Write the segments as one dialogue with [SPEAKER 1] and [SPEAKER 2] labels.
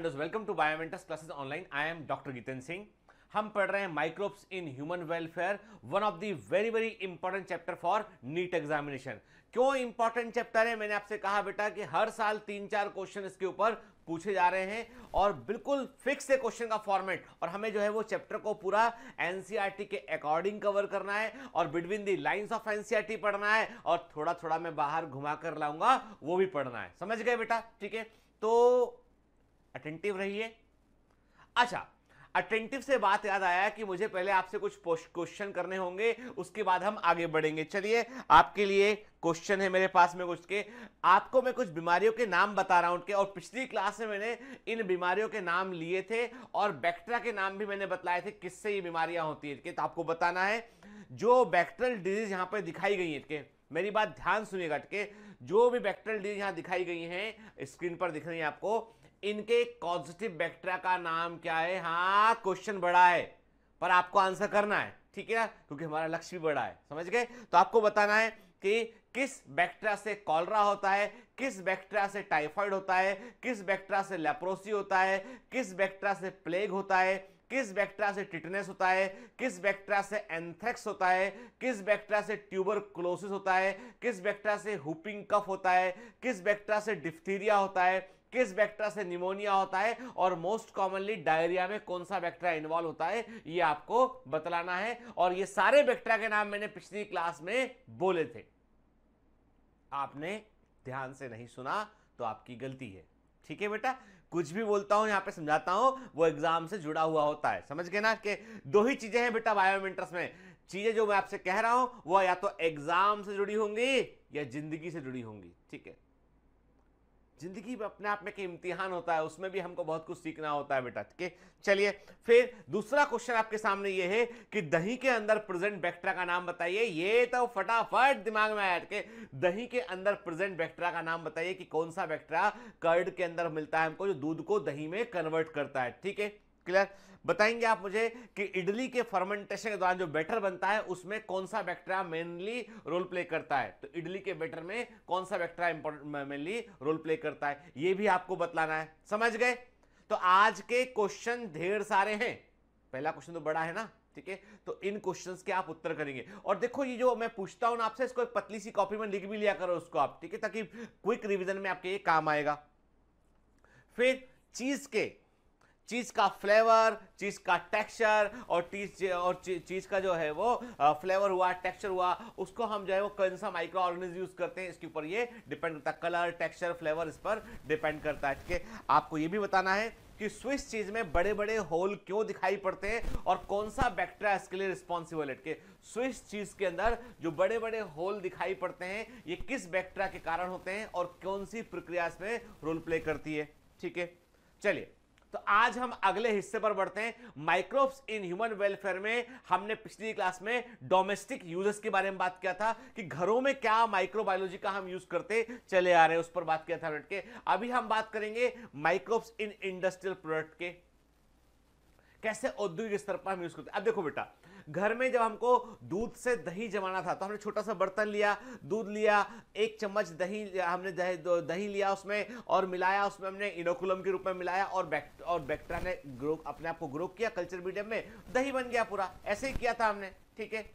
[SPEAKER 1] Minders welcome to biomentors classes online I am doctor Geetan Singh हम पढ़ रहे हैं microbes in human welfare one of the very very important chapter for NEET examination क्यों important chapter है मैंने आपसे कहा बेटा कि हर साल तीन चार क्वेश्चन इसके ऊपर पूछे जा रहे हैं और बिल्कुल फिक्स है क्वेश्चन का फॉर्मेट और हमें जो है वो चैप्टर को पूरा एनसीईआरटी e के अकॉर्डिंग कवर करना है और between the lines of NCERT पढ़ना है और थोड़ा थोड़ा मैं बाहर घुमा कर लाऊंगा वो भी पढ़ना है समझ गए बेटा ठीक है तो अटेंटिव रहिए अच्छा अटेंटिव से बात याद आया कि मुझे पहले आपसे कुछ क्वेश्चन करने होंगे उसके बाद हम आगे बढ़ेंगे चलिए आपके लिए क्वेश्चन है मेरे पास में कुछ के आपको मैं कुछ बीमारियों के नाम बता रहा हूं उनके और पिछली क्लास में मैंने इन बीमारियों के नाम लिए थे और बैक्टेरिया के नाम भी मैंने बताए थे किससे ये बीमारियां होती है तो आपको बताना है जो बैक्टेरियल डिजीज यहाँ पर दिखाई गई है मेरी बात ध्यान सुनिएगा अटके जो भी बैक्टेरियल डिजीज यहाँ दिखाई गई है स्क्रीन पर दिख रही है आपको इनके पॉजिटिव बैक्टीरिया का नाम क्या है हाँ क्वेश्चन बड़ा है पर आपको आंसर करना है ठीक है ना क्योंकि हमारा लक्ष्य भी बड़ा है समझ गए तो आपको बताना है कि किस बैक्टीरिया से कॉलरा होता है किस बैक्टीरिया से टाइफाइड होता है किस बैक्टीरिया से लेप्रोसी होता है किस बैक्टीरिया से प्लेग होता है किस बैक्टीरिया से टिटनेस होता है किस बैक्टीरिया से एंथ्रेक्स होता है किस बैक्टीरिया से ट्यूबर क्लोसिस होता है किस बैक्टीरिया से हुपिंग कफ होता है किस बैक्टीरिया से डिफ्थीरिया होता है किस बैक्टेरिया से निमोनिया होता है और मोस्ट कॉमनली डायरिया में कौन सा बैक्टेरिया इन्वॉल्व होता है ये आपको बतलाना है और ये सारे बैक्टेरिया के नाम मैंने पिछली क्लास में बोले थे आपने ध्यान से नहीं सुना तो आपकी गलती है ठीक है बेटा कुछ भी बोलता हूं यहां पे समझाता हूं वो एग्जाम से जुड़ा हुआ होता है समझ गए ना कि दो ही चीजें हैं बेटा बायोमेंटर्स में चीजें जो मैं आपसे कह रहा हूं वो या तो एग्जाम से जुड़ी होंगी या जिंदगी से जुड़ी होंगी ठीक है जिंदगी में अपने आप में एक इम्तिहान होता है उसमें भी हमको बहुत कुछ सीखना होता है बेटा ठीक है चलिए फिर दूसरा क्वेश्चन आपके सामने ये है कि दही के अंदर प्रेजेंट बैक्टेरिया का नाम बताइए ये तो फटाफट दिमाग में आया दही के अंदर प्रेजेंट बैक्टेरिया का नाम बताइए कि कौन सा बैक्टेरिया कर्ड के अंदर मिलता है हमको जो दूध को दही में कन्वर्ट करता है ठीक है क्लियर बताएंगे आप मुझे कि इडली के फर्मेंटेशन के दौरान जो बैटर बनता है उसमें कौन सा बैक्टीरिया मेनली रोल प्ले करता है तो इडली के बैटर में कौन सा bacteria important mainly role play करता है ये भी आपको बतलाना है समझ गए तो आज के क्वेश्चन ढेर सारे हैं पहला क्वेश्चन तो बड़ा है ना ठीक है तो इन क्वेश्चंस के आप उत्तर करेंगे और देखो ये जो मैं पूछता हूं आपसे इसको एक पतली सी कॉपी में लिख भी लिया करो उसको आप ठीक है ताकि क्विक रिवीजन में आपके ये काम आएगा फिर चीज के चीज़ का फ्लेवर चीज़ का टेक्सचर और चीज और चीज़ का जो है वो फ्लेवर हुआ टेक्सचर हुआ उसको हम जो है वो कौन सा माइक्रो ऑर्गेनिज यूज़ करते हैं इसके ऊपर ये डिपेंड करता है कलर टेक्सचर फ्लेवर इस पर डिपेंड करता है ठीक है आपको ये भी बताना है कि स्विस चीज में बड़े बड़े होल क्यों दिखाई पड़ते हैं और कौन सा बैक्टीरिया इसके लिए रिस्पॉन्सिबल है है स्विस चीज के अंदर जो बड़े बड़े होल दिखाई पड़ते हैं ये किस बैक्टीरिया के कारण होते हैं और कौन सी प्रक्रिया इसमें रोल प्ले करती है ठीक है चलिए तो आज हम अगले हिस्से पर बढ़ते हैं माइक्रोब्स इन ह्यूमन वेलफेयर में हमने पिछली क्लास में डोमेस्टिक यूजर्स के बारे में बात किया था कि घरों में क्या माइक्रोबायोलॉजी का हम यूज करते चले आ रहे हैं उस पर बात किया था बैठ के अभी हम बात करेंगे माइक्रोब्स इन इंडस्ट्रियल प्रोडक्ट के कैसे औद्योगिक स्तर पर हम यूज करते हैं अब देखो बेटा घर में जब हमको दूध से दही जमाना था तो हमने छोटा सा बर्तन लिया दूध लिया एक चम्मच दही हमने दही, लिया उसमें और मिलाया उसमें हमने इनोकुलम के रूप में मिलाया और बैक्ट, और बैक्टेरिया ने ग्रो अपने आप को ग्रो किया कल्चर मीडियम में दही बन गया पूरा ऐसे ही किया था हमने ठीक है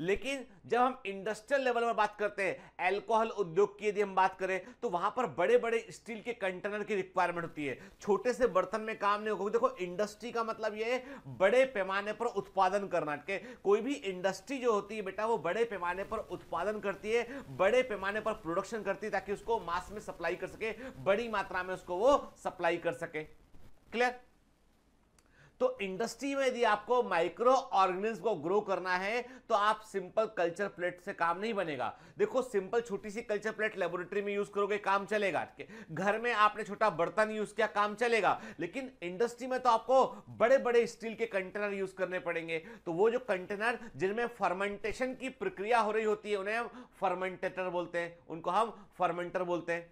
[SPEAKER 1] लेकिन जब हम इंडस्ट्रियल लेवल पर बात करते हैं एल्कोहल उद्योग की यदि हम बात करें तो वहां पर बड़े बड़े स्टील के कंटेनर की रिक्वायरमेंट होती है छोटे से बर्तन में काम नहीं होगा देखो इंडस्ट्री का मतलब यह है बड़े पैमाने पर उत्पादन करना के कोई भी इंडस्ट्री जो होती है बेटा वो बड़े पैमाने पर उत्पादन करती है बड़े पैमाने पर प्रोडक्शन करती है ताकि उसको मास में सप्लाई कर सके बड़ी मात्रा में उसको वो सप्लाई कर सके क्लियर तो इंडस्ट्री में यदि आपको माइक्रो ऑर्गेनिज्म को ग्रो करना है तो आप सिंपल कल्चर प्लेट से काम नहीं बनेगा देखो सिंपल छोटी सी कल्चर प्लेट लेबोरेटरी में यूज करोगे काम चलेगा घर में आपने छोटा बर्तन यूज किया काम चलेगा लेकिन इंडस्ट्री में तो आपको बड़े बड़े स्टील के कंटेनर यूज करने पड़ेंगे तो वो जो कंटेनर जिनमें फर्मेंटेशन की प्रक्रिया हो रही होती है उन्हें हम फर्मेंटेटर बोलते हैं उनको हम फर्मेंटर बोलते हैं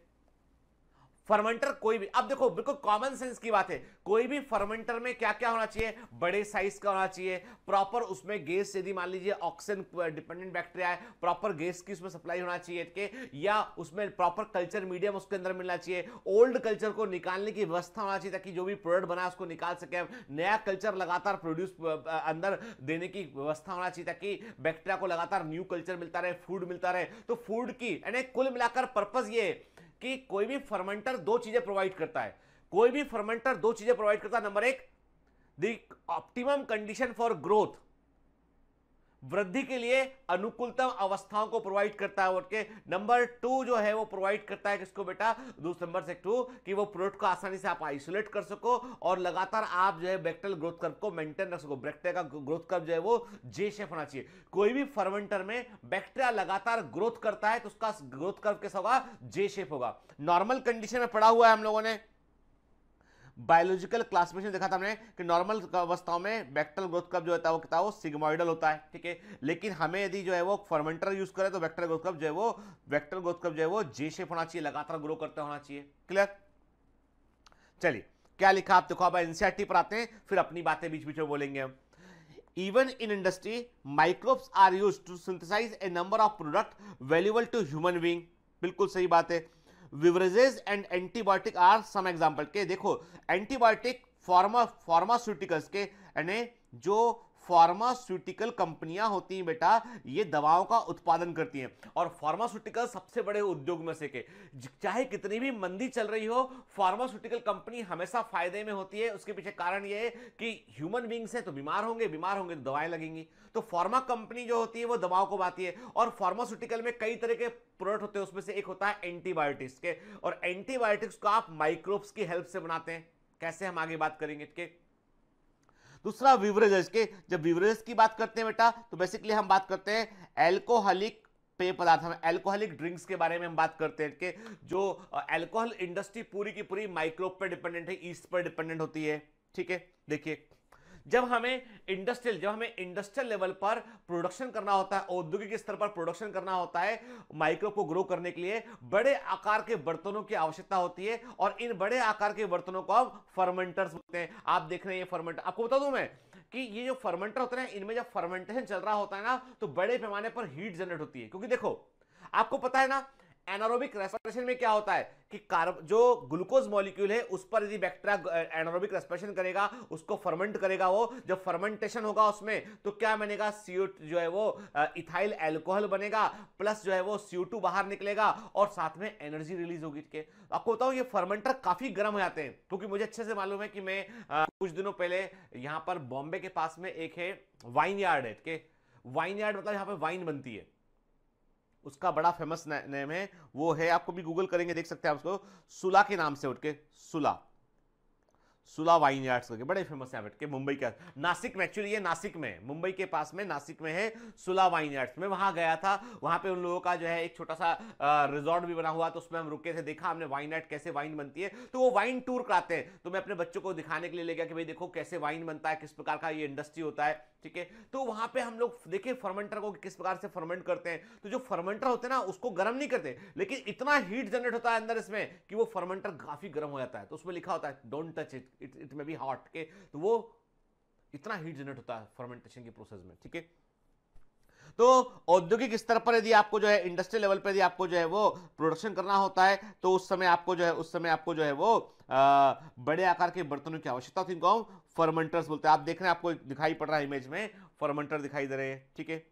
[SPEAKER 1] फर्मेंटर कोई भी अब देखो बिल्कुल कॉमन सेंस की बात है कोई भी फर्मेंटर में क्या क्या होना चाहिए बड़े साइज का होना चाहिए प्रॉपर उसमें गैस यदि मान लीजिए ऑक्सीजन डिपेंडेंट बैक्टीरिया है प्रॉपर गैस की उसमें सप्लाई होना चाहिए के या उसमें प्रॉपर कल्चर मीडियम उसके अंदर मिलना चाहिए ओल्ड कल्चर को निकालने की व्यवस्था होना चाहिए ताकि जो भी प्रोडक्ट बना उसको निकाल सके नया कल्चर लगातार प्रोड्यूस अंदर देने की व्यवस्था होना चाहिए ताकि बैक्टीरिया को लगातार न्यू कल्चर मिलता रहे फूड मिलता रहे तो फूड की यानी कुल मिलाकर पर्पज ये कि कोई भी फर्मेंटर दो चीज़ें प्रोवाइड करता है कोई भी फर्मेंटर दो चीज़ें प्रोवाइड करता है नंबर एक the optimum condition for growth वृद्धि के लिए अनुकूलतम अवस्थाओं को प्रोवाइड करता है के नंबर टू जो है वो प्रोवाइड करता है किसको बेटा दूसरे नंबर से टू कि वो प्रोडक्ट को आसानी से आप आइसोलेट कर सको और लगातार आप जो है बैक्टेल ग्रोथ कर्व को मेंटेन रख सको बैक्टेरिया का ग्रोथ कर्व जो है वो जे शेप होना चाहिए कोई भी फर्मेंटर में बैक्टेरिया लगातार ग्रोथ करता है तो उसका ग्रोथ कर्व कैसा होगा जे शेप होगा नॉर्मल कंडीशन में पड़ा हुआ है हम लोगों ने बायोलॉजिकल क्लासिफिकेशन देखा था हमने कि नॉर्मल अवस्थाओं में बैक्टल ग्रोथ कप जो होता है वो कितना वो सिग्मोइडल होता है ठीक है लेकिन हमें यदि जो है वो फर्मेंटर यूज करें तो वैक्टर ग्रोथ कप जो है वो वैक्टर ग्रोथ कप जो है वो जे शेप होना चाहिए लगातार ग्रो करते होना चाहिए क्लियर चलिए क्या लिखा आप देखो अब एनसीआरटी पर आते हैं फिर अपनी बातें बीच बीच में बोलेंगे हम even in industry microbes are used to synthesize a number of product valuable to human being बिल्कुल सही बात है beverages and antibiotic are some example के देखो एंटीबायोटिक फार्मा फार्मास्यूटिकल्स के यानी जो फार्मास्यूटिकल कंपनियां होती हैं बेटा ये दवाओं का उत्पादन करती हैं और फार्मास्यूटिकल सबसे बड़े उद्योग में से के चाहे कितनी भी मंदी चल रही हो फार्मास्यूटिकल कंपनी हमेशा फायदे में होती है उसके पीछे कारण ये है कि ह्यूमन बींग्स हैं तो बीमार होंगे बीमार होंगे तो दवाएं लगेंगी तो फार्मा कंपनी जो होती है वो दवाओं को बाती है और फार्मास्यूटिकल में कई तरह के प्रोडक्ट होते हैं उसमें से एक होता है एंटीबायोटिक्स के और एंटीबायोटिक्स को आप माइक्रोब्स की हेल्प से बनाते हैं कैसे हम आगे बात करेंगे इसके दूसरा विवरेजेस के जब विवरेजेस की बात करते हैं बेटा तो बेसिकली हम बात करते हैं एल्कोहलिक पेय पदार्थ हम एल्कोहलिक ड्रिंक्स के बारे में हम बात करते हैं कि जो एल्कोहल इंडस्ट्री पूरी की पूरी माइक्रोब पर डिपेंडेंट है ईस्ट पर डिपेंडेंट होती है ठीक है देखिए जब हमें इंडस्ट्रियल जब हमें इंडस्ट्रियल लेवल पर प्रोडक्शन करना होता है औद्योगिक स्तर पर प्रोडक्शन करना होता है माइक्रो को ग्रो करने के लिए बड़े आकार के बर्तनों की आवश्यकता होती है और इन बड़े आकार के बर्तनों को अब फर्मेंटर्स बोलते हैं आप देख रहे हैं ये फर्मेंटर आपको बता दूं मैं कि ये जो फर्मेंटर होते हैं इनमें जब फर्मेंटेशन चल रहा होता है ना तो बड़े पैमाने पर हीट जनरेट होती है क्योंकि देखो आपको पता है ना एनारोबिक रेस्पिरेशन में क्या होता है कि कार्ब जो ग्लूकोज मॉलिक्यूल है उस पर यदि बैक्टीरिया एनारोबिक रेस्पिरेशन करेगा उसको फर्मेंट करेगा वो जब फर्मेंटेशन होगा उसमें तो क्या बनेगा सीओ जो है वो इथाइल एल्कोहल बनेगा प्लस जो है वो सीओ टू बाहर निकलेगा और साथ में एनर्जी रिलीज होगी के तो आपको बताऊँ ये फर्मेंटर काफी गर्म हो जाते हैं क्योंकि मुझे अच्छे से मालूम है कि मैं आ, कुछ दिनों पहले यहाँ पर बॉम्बे के पास में एक है वाइन यार्ड है वाइन यार्ड मतलब यहाँ पर वाइन बनती है उसका बड़ा फेमस नेम है वो है आपको भी गूगल करेंगे देख सकते हैं आप उसको सुला के नाम से उठ के सुला सुला वाइन यार्ड्स करके बड़े फेमस है बैठ के मुंबई के नासिक में एक्चुअली ये नासिक में मुंबई के पास में नासिक में है सुला वाइन यार्ड्स में वहाँ गया था वहाँ पे उन लोगों का जो है एक छोटा सा रिजॉर्ट भी बना हुआ तो उसमें हम रुके थे देखा हमने वाइन यार्ड कैसे वाइन बनती है तो वो वाइन टूर कराते हैं तो मैं अपने बच्चों को दिखाने के लिए ले गया कि भाई देखो कैसे वाइन बनता है किस प्रकार का ये इंडस्ट्री होता है ठीक है तो वहां पे हम लोग देखिए फर्मेंटर को किस प्रकार से फर्मेंट करते हैं तो जो फर्मेंटर होते हैं ना उसको गर्म नहीं करते लेकिन इतना हीट जनरेट होता है अंदर इसमें कि वो फर्मेंटर काफी गर्म हो जाता है तो उसमें लिखा होता है don't touch it it it may be hot के तो वो इतना हीट जनरेट होता है फर्मेंटेशन के प्रोसेस में ठीक है तो औद्योगिक स्तर पर यदि आपको जो है इंडस्ट्रियल लेवल पर यदि आपको जो है वो प्रोडक्शन करना होता है तो उस समय आपको जो है उस समय आपको जो है वो आ, बड़े आकार के बर्तनों की आवश्यकता थी गाँव फर्मेंटर्स बोलते हैं आप देख रहे हैं आपको दिखाई पड़ रहा है इमेज में फर्मेंटर दिखाई दे रहे हैं ठीक है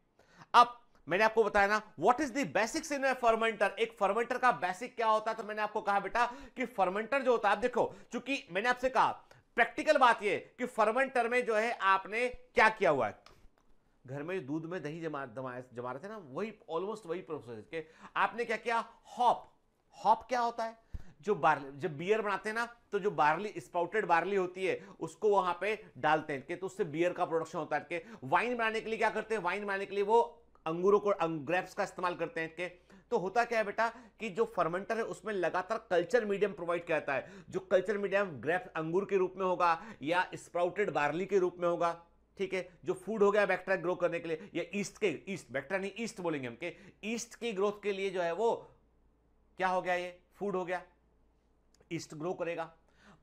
[SPEAKER 1] अब मैंने आपको बताया ना what is the basics in fermenter एक फर्मेंटर का बेसिक क्या होता है तो मैंने आपको कहा बेटा कि फर्मेंटर जो होता है आप देखो चूंकि मैंने आपसे कहा प्रैक्टिकल बात ये कि फर्मेंटर में जो है आपने क्या किया हुआ है घर में दूध में दही जमा जमा रहे थे ना वही ऑलमोस्ट वही प्रोसेस के आपने क्या किया हॉप हॉप क्या होता है जो बार्ली जब बियर बनाते हैं ना तो जो बार्ली स्पाउटेड बार्ली होती है उसको वहां पे डालते हैं के तो उससे बियर का प्रोडक्शन होता है के वाइन बनाने के लिए क्या करते हैं वाइन बनाने के लिए वो अंगूरों को ग्रेप्स अं, का इस्तेमाल करते हैं के तो होता क्या है बेटा कि जो फर्मेंटर है उसमें लगातार कल्चर मीडियम प्रोवाइड किया जाता है जो कल्चर मीडियम ग्रेप्स अंगूर के रूप में होगा या स्प्राउटेड बार्ली के रूप में होगा ठीक है जो फूड हो गया बैक्टेरिया ग्रो करने के लिए या ईस्ट के ईस्ट बैक्टेरिया नहीं ईस्ट बोलेंगे हम के ईस्ट की ग्रोथ के लिए जो है वो क्या हो गया ये फूड हो गया ईस्ट ग्रो करेगा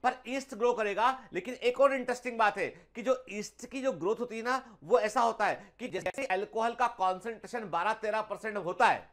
[SPEAKER 1] पर ईस्ट ग्रो करेगा लेकिन एक और इंटरेस्टिंग बात है कि जो ईस्ट की जो ग्रोथ होती है ना वो ऐसा होता है कि जैसे एल्कोहल का कॉन्सेंट्रेशन बारह तेरह परसेंट होता है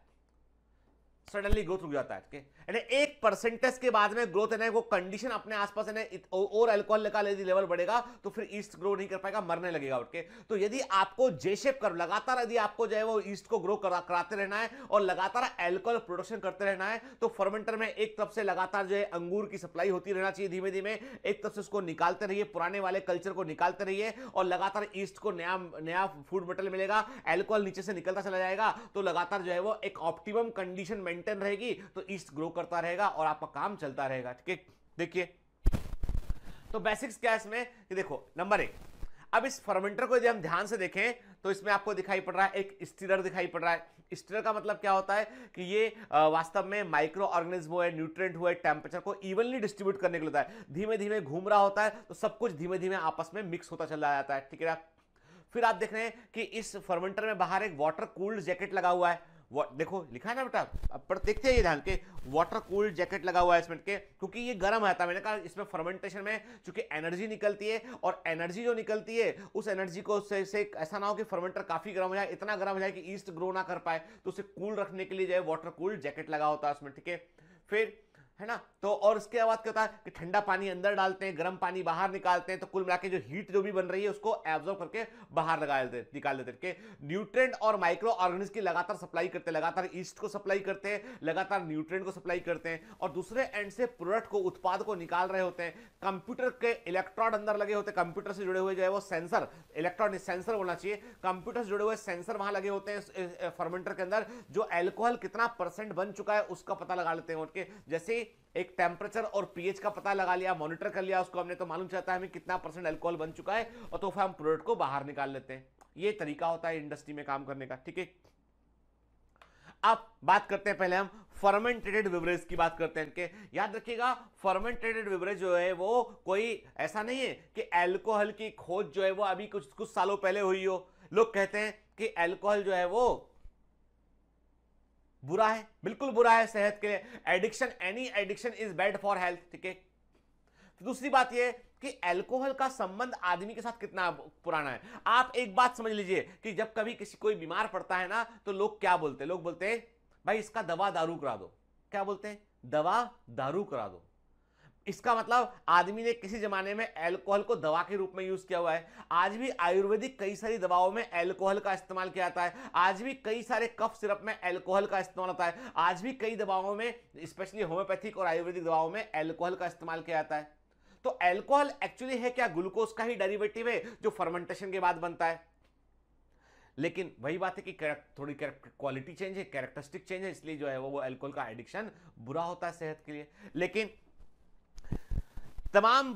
[SPEAKER 1] सडनली ग्रोथ रुक जाता है यानी एक परसेंटेज के बाद में ग्रोथ है ना वो कंडीशन अपने आसपास है ना और अल्कोहल का यदि लेवल बढ़ेगा तो फिर ईस्ट ग्रो नहीं कर पाएगा मरने लगेगा उठ के तो यदि आपको जे शेप कर लगातार यदि आपको जो है वो ईस्ट को ग्रो करा, कराते रहना है और लगातार एल्कोहल प्रोडक्शन करते रहना है तो फर्मेंटर में एक तरफ से लगातार जो है अंगूर की सप्लाई होती रहना चाहिए धीमे धीमे एक तरफ से उसको निकालते रहिए पुराने वाले कल्चर को निकालते रहिए और लगातार ईस्ट को नया नया फूड मटेरियल मिलेगा एल्कोहल नीचे से निकलता चला जाएगा तो लगातार जो है वो एक ऑप्टिमम कंडीशन में मेंटेन रहेगी तो ईस्ट ग्रो करता रहेगा और आपका काम चलता रहेगा ठीक है देखिए तो बेसिक्स क्या है इसमें देखो नंबर एक अब इस फर्मेंटर को यदि हम ध्यान से देखें तो इसमें आपको दिखाई पड़ रहा है एक स्टीरर दिखाई पड़ रहा है स्टीरर का मतलब क्या होता है कि ये वास्तव में माइक्रो ऑर्गेनिज्म हुए न्यूट्रिएंट हुए टेम्परेचर को इवनली डिस्ट्रीब्यूट करने के लिए होता है धीमे धीमे घूम रहा होता है तो सब कुछ धीमे धीमे आपस में मिक्स होता चला जाता है ठीक है फिर आप देख रहे हैं कि इस फर्मेंटर में बाहर एक वाटर कूल्ड जैकेट लगा हुआ है देखो लिखा है ना बेटा अब पर देखते हैं ये ध्यान के वाटर कूल्ड जैकेट लगा हुआ है इसमें के क्योंकि ये गर्म आता है मैंने कहा इसमें फर्मेंटेशन में चूंकि एनर्जी निकलती है और एनर्जी जो निकलती है उस एनर्जी को से, से ऐसा ना हो कि फर्मेंटर काफी गर्म हो जाए इतना गर्म हो जाए कि ईस्ट ग्रो ना कर पाए तो उसे कूल रखने के लिए जो है वाटर कूल्ड जैकेट लगा होता है इसमें ठीक है फिर है ना तो और उसके बाद क्या होता है कि ठंडा पानी अंदर डालते हैं गर्म पानी बाहर निकालते हैं तो कुल मिला जो हीट जो भी बन रही है उसको एब्जॉर्व करके बाहर लगा देते निकाल देते हैं न्यूट्रेंट और माइक्रो ऑर्गेनिज की लगातार सप्लाई करते हैं लगातार ईस्ट को सप्लाई करते हैं लगातार न्यूट्रेंट को सप्लाई करते हैं और दूसरे एंड से प्रोडक्ट को उत्पाद को निकाल रहे होते हैं कंप्यूटर के इलेक्ट्रॉड अंदर लगे होते हैं कंप्यूटर से जुड़े हुए जो है वो सेंसर इलेक्ट्रॉनिक सेंसर बोलना चाहिए कंप्यूटर से जुड़े हुए सेंसर वहां लगे होते हैं फर्मेंटर के अंदर जो एल्कोहल कितना परसेंट बन चुका है उसका पता लगा लेते हैं उठ जैसे एक टेम्परेचर और पीएच का पता लगा लिया मॉनिटर कर लिया उसको हमने तो मालूम चलता है हमें कितना परसेंट अल्कोहल बन चुका है और तो फिर हम प्रोडक्ट को बाहर निकाल लेते हैं ये तरीका होता है इंडस्ट्री में काम करने का ठीक है अब बात करते हैं पहले हम फर्मेंटेटेड विवरेज की बात करते हैं कि याद रखिएगा फर्मेंटेटेड विवरेज जो है वो कोई ऐसा नहीं है कि एल्कोहल की खोज जो है वो अभी कुछ कुछ सालों पहले हुई हो लोग कहते हैं कि एल्कोहल जो है वो बुरा है बिल्कुल बुरा है सेहत के लिए addiction any addiction is bad for health ठीक है तो दूसरी बात यह कि अल्कोहल का संबंध आदमी के साथ कितना पुराना है आप एक बात समझ लीजिए कि जब कभी किसी कोई बीमार पड़ता है ना तो लोग क्या बोलते हैं लोग बोलते हैं भाई इसका दवा दारू करा दो क्या बोलते हैं दवा दारू करा दो इसका मतलब आदमी ने किसी जमाने में एल्कोहल को दवा के रूप में यूज किया हुआ है आज भी आयुर्वेदिक कई सारी दवाओं में एल्कोहल का इस्तेमाल किया जाता है आज भी कई सारे कफ सिरप में एल्कोहल का इस्तेमाल होता है आज भी कई दवाओं में स्पेशली होम्योपैथिक और आयुर्वेदिक दवाओं में एल्कोहल का इस्तेमाल किया जाता है तो एल्कोहल एक्चुअली है क्या ग्लूकोज का ही डेरिवेटिव है जो फर्मेंटेशन के बाद बनता है लेकिन वही बात है कि थोड़ी क्वालिटी चेंज है कैरेक्टरिस्टिक चेंज है इसलिए जो है वो, वो एल्कोहल का एडिक्शन बुरा होता है सेहत के लिए लेकिन तमाम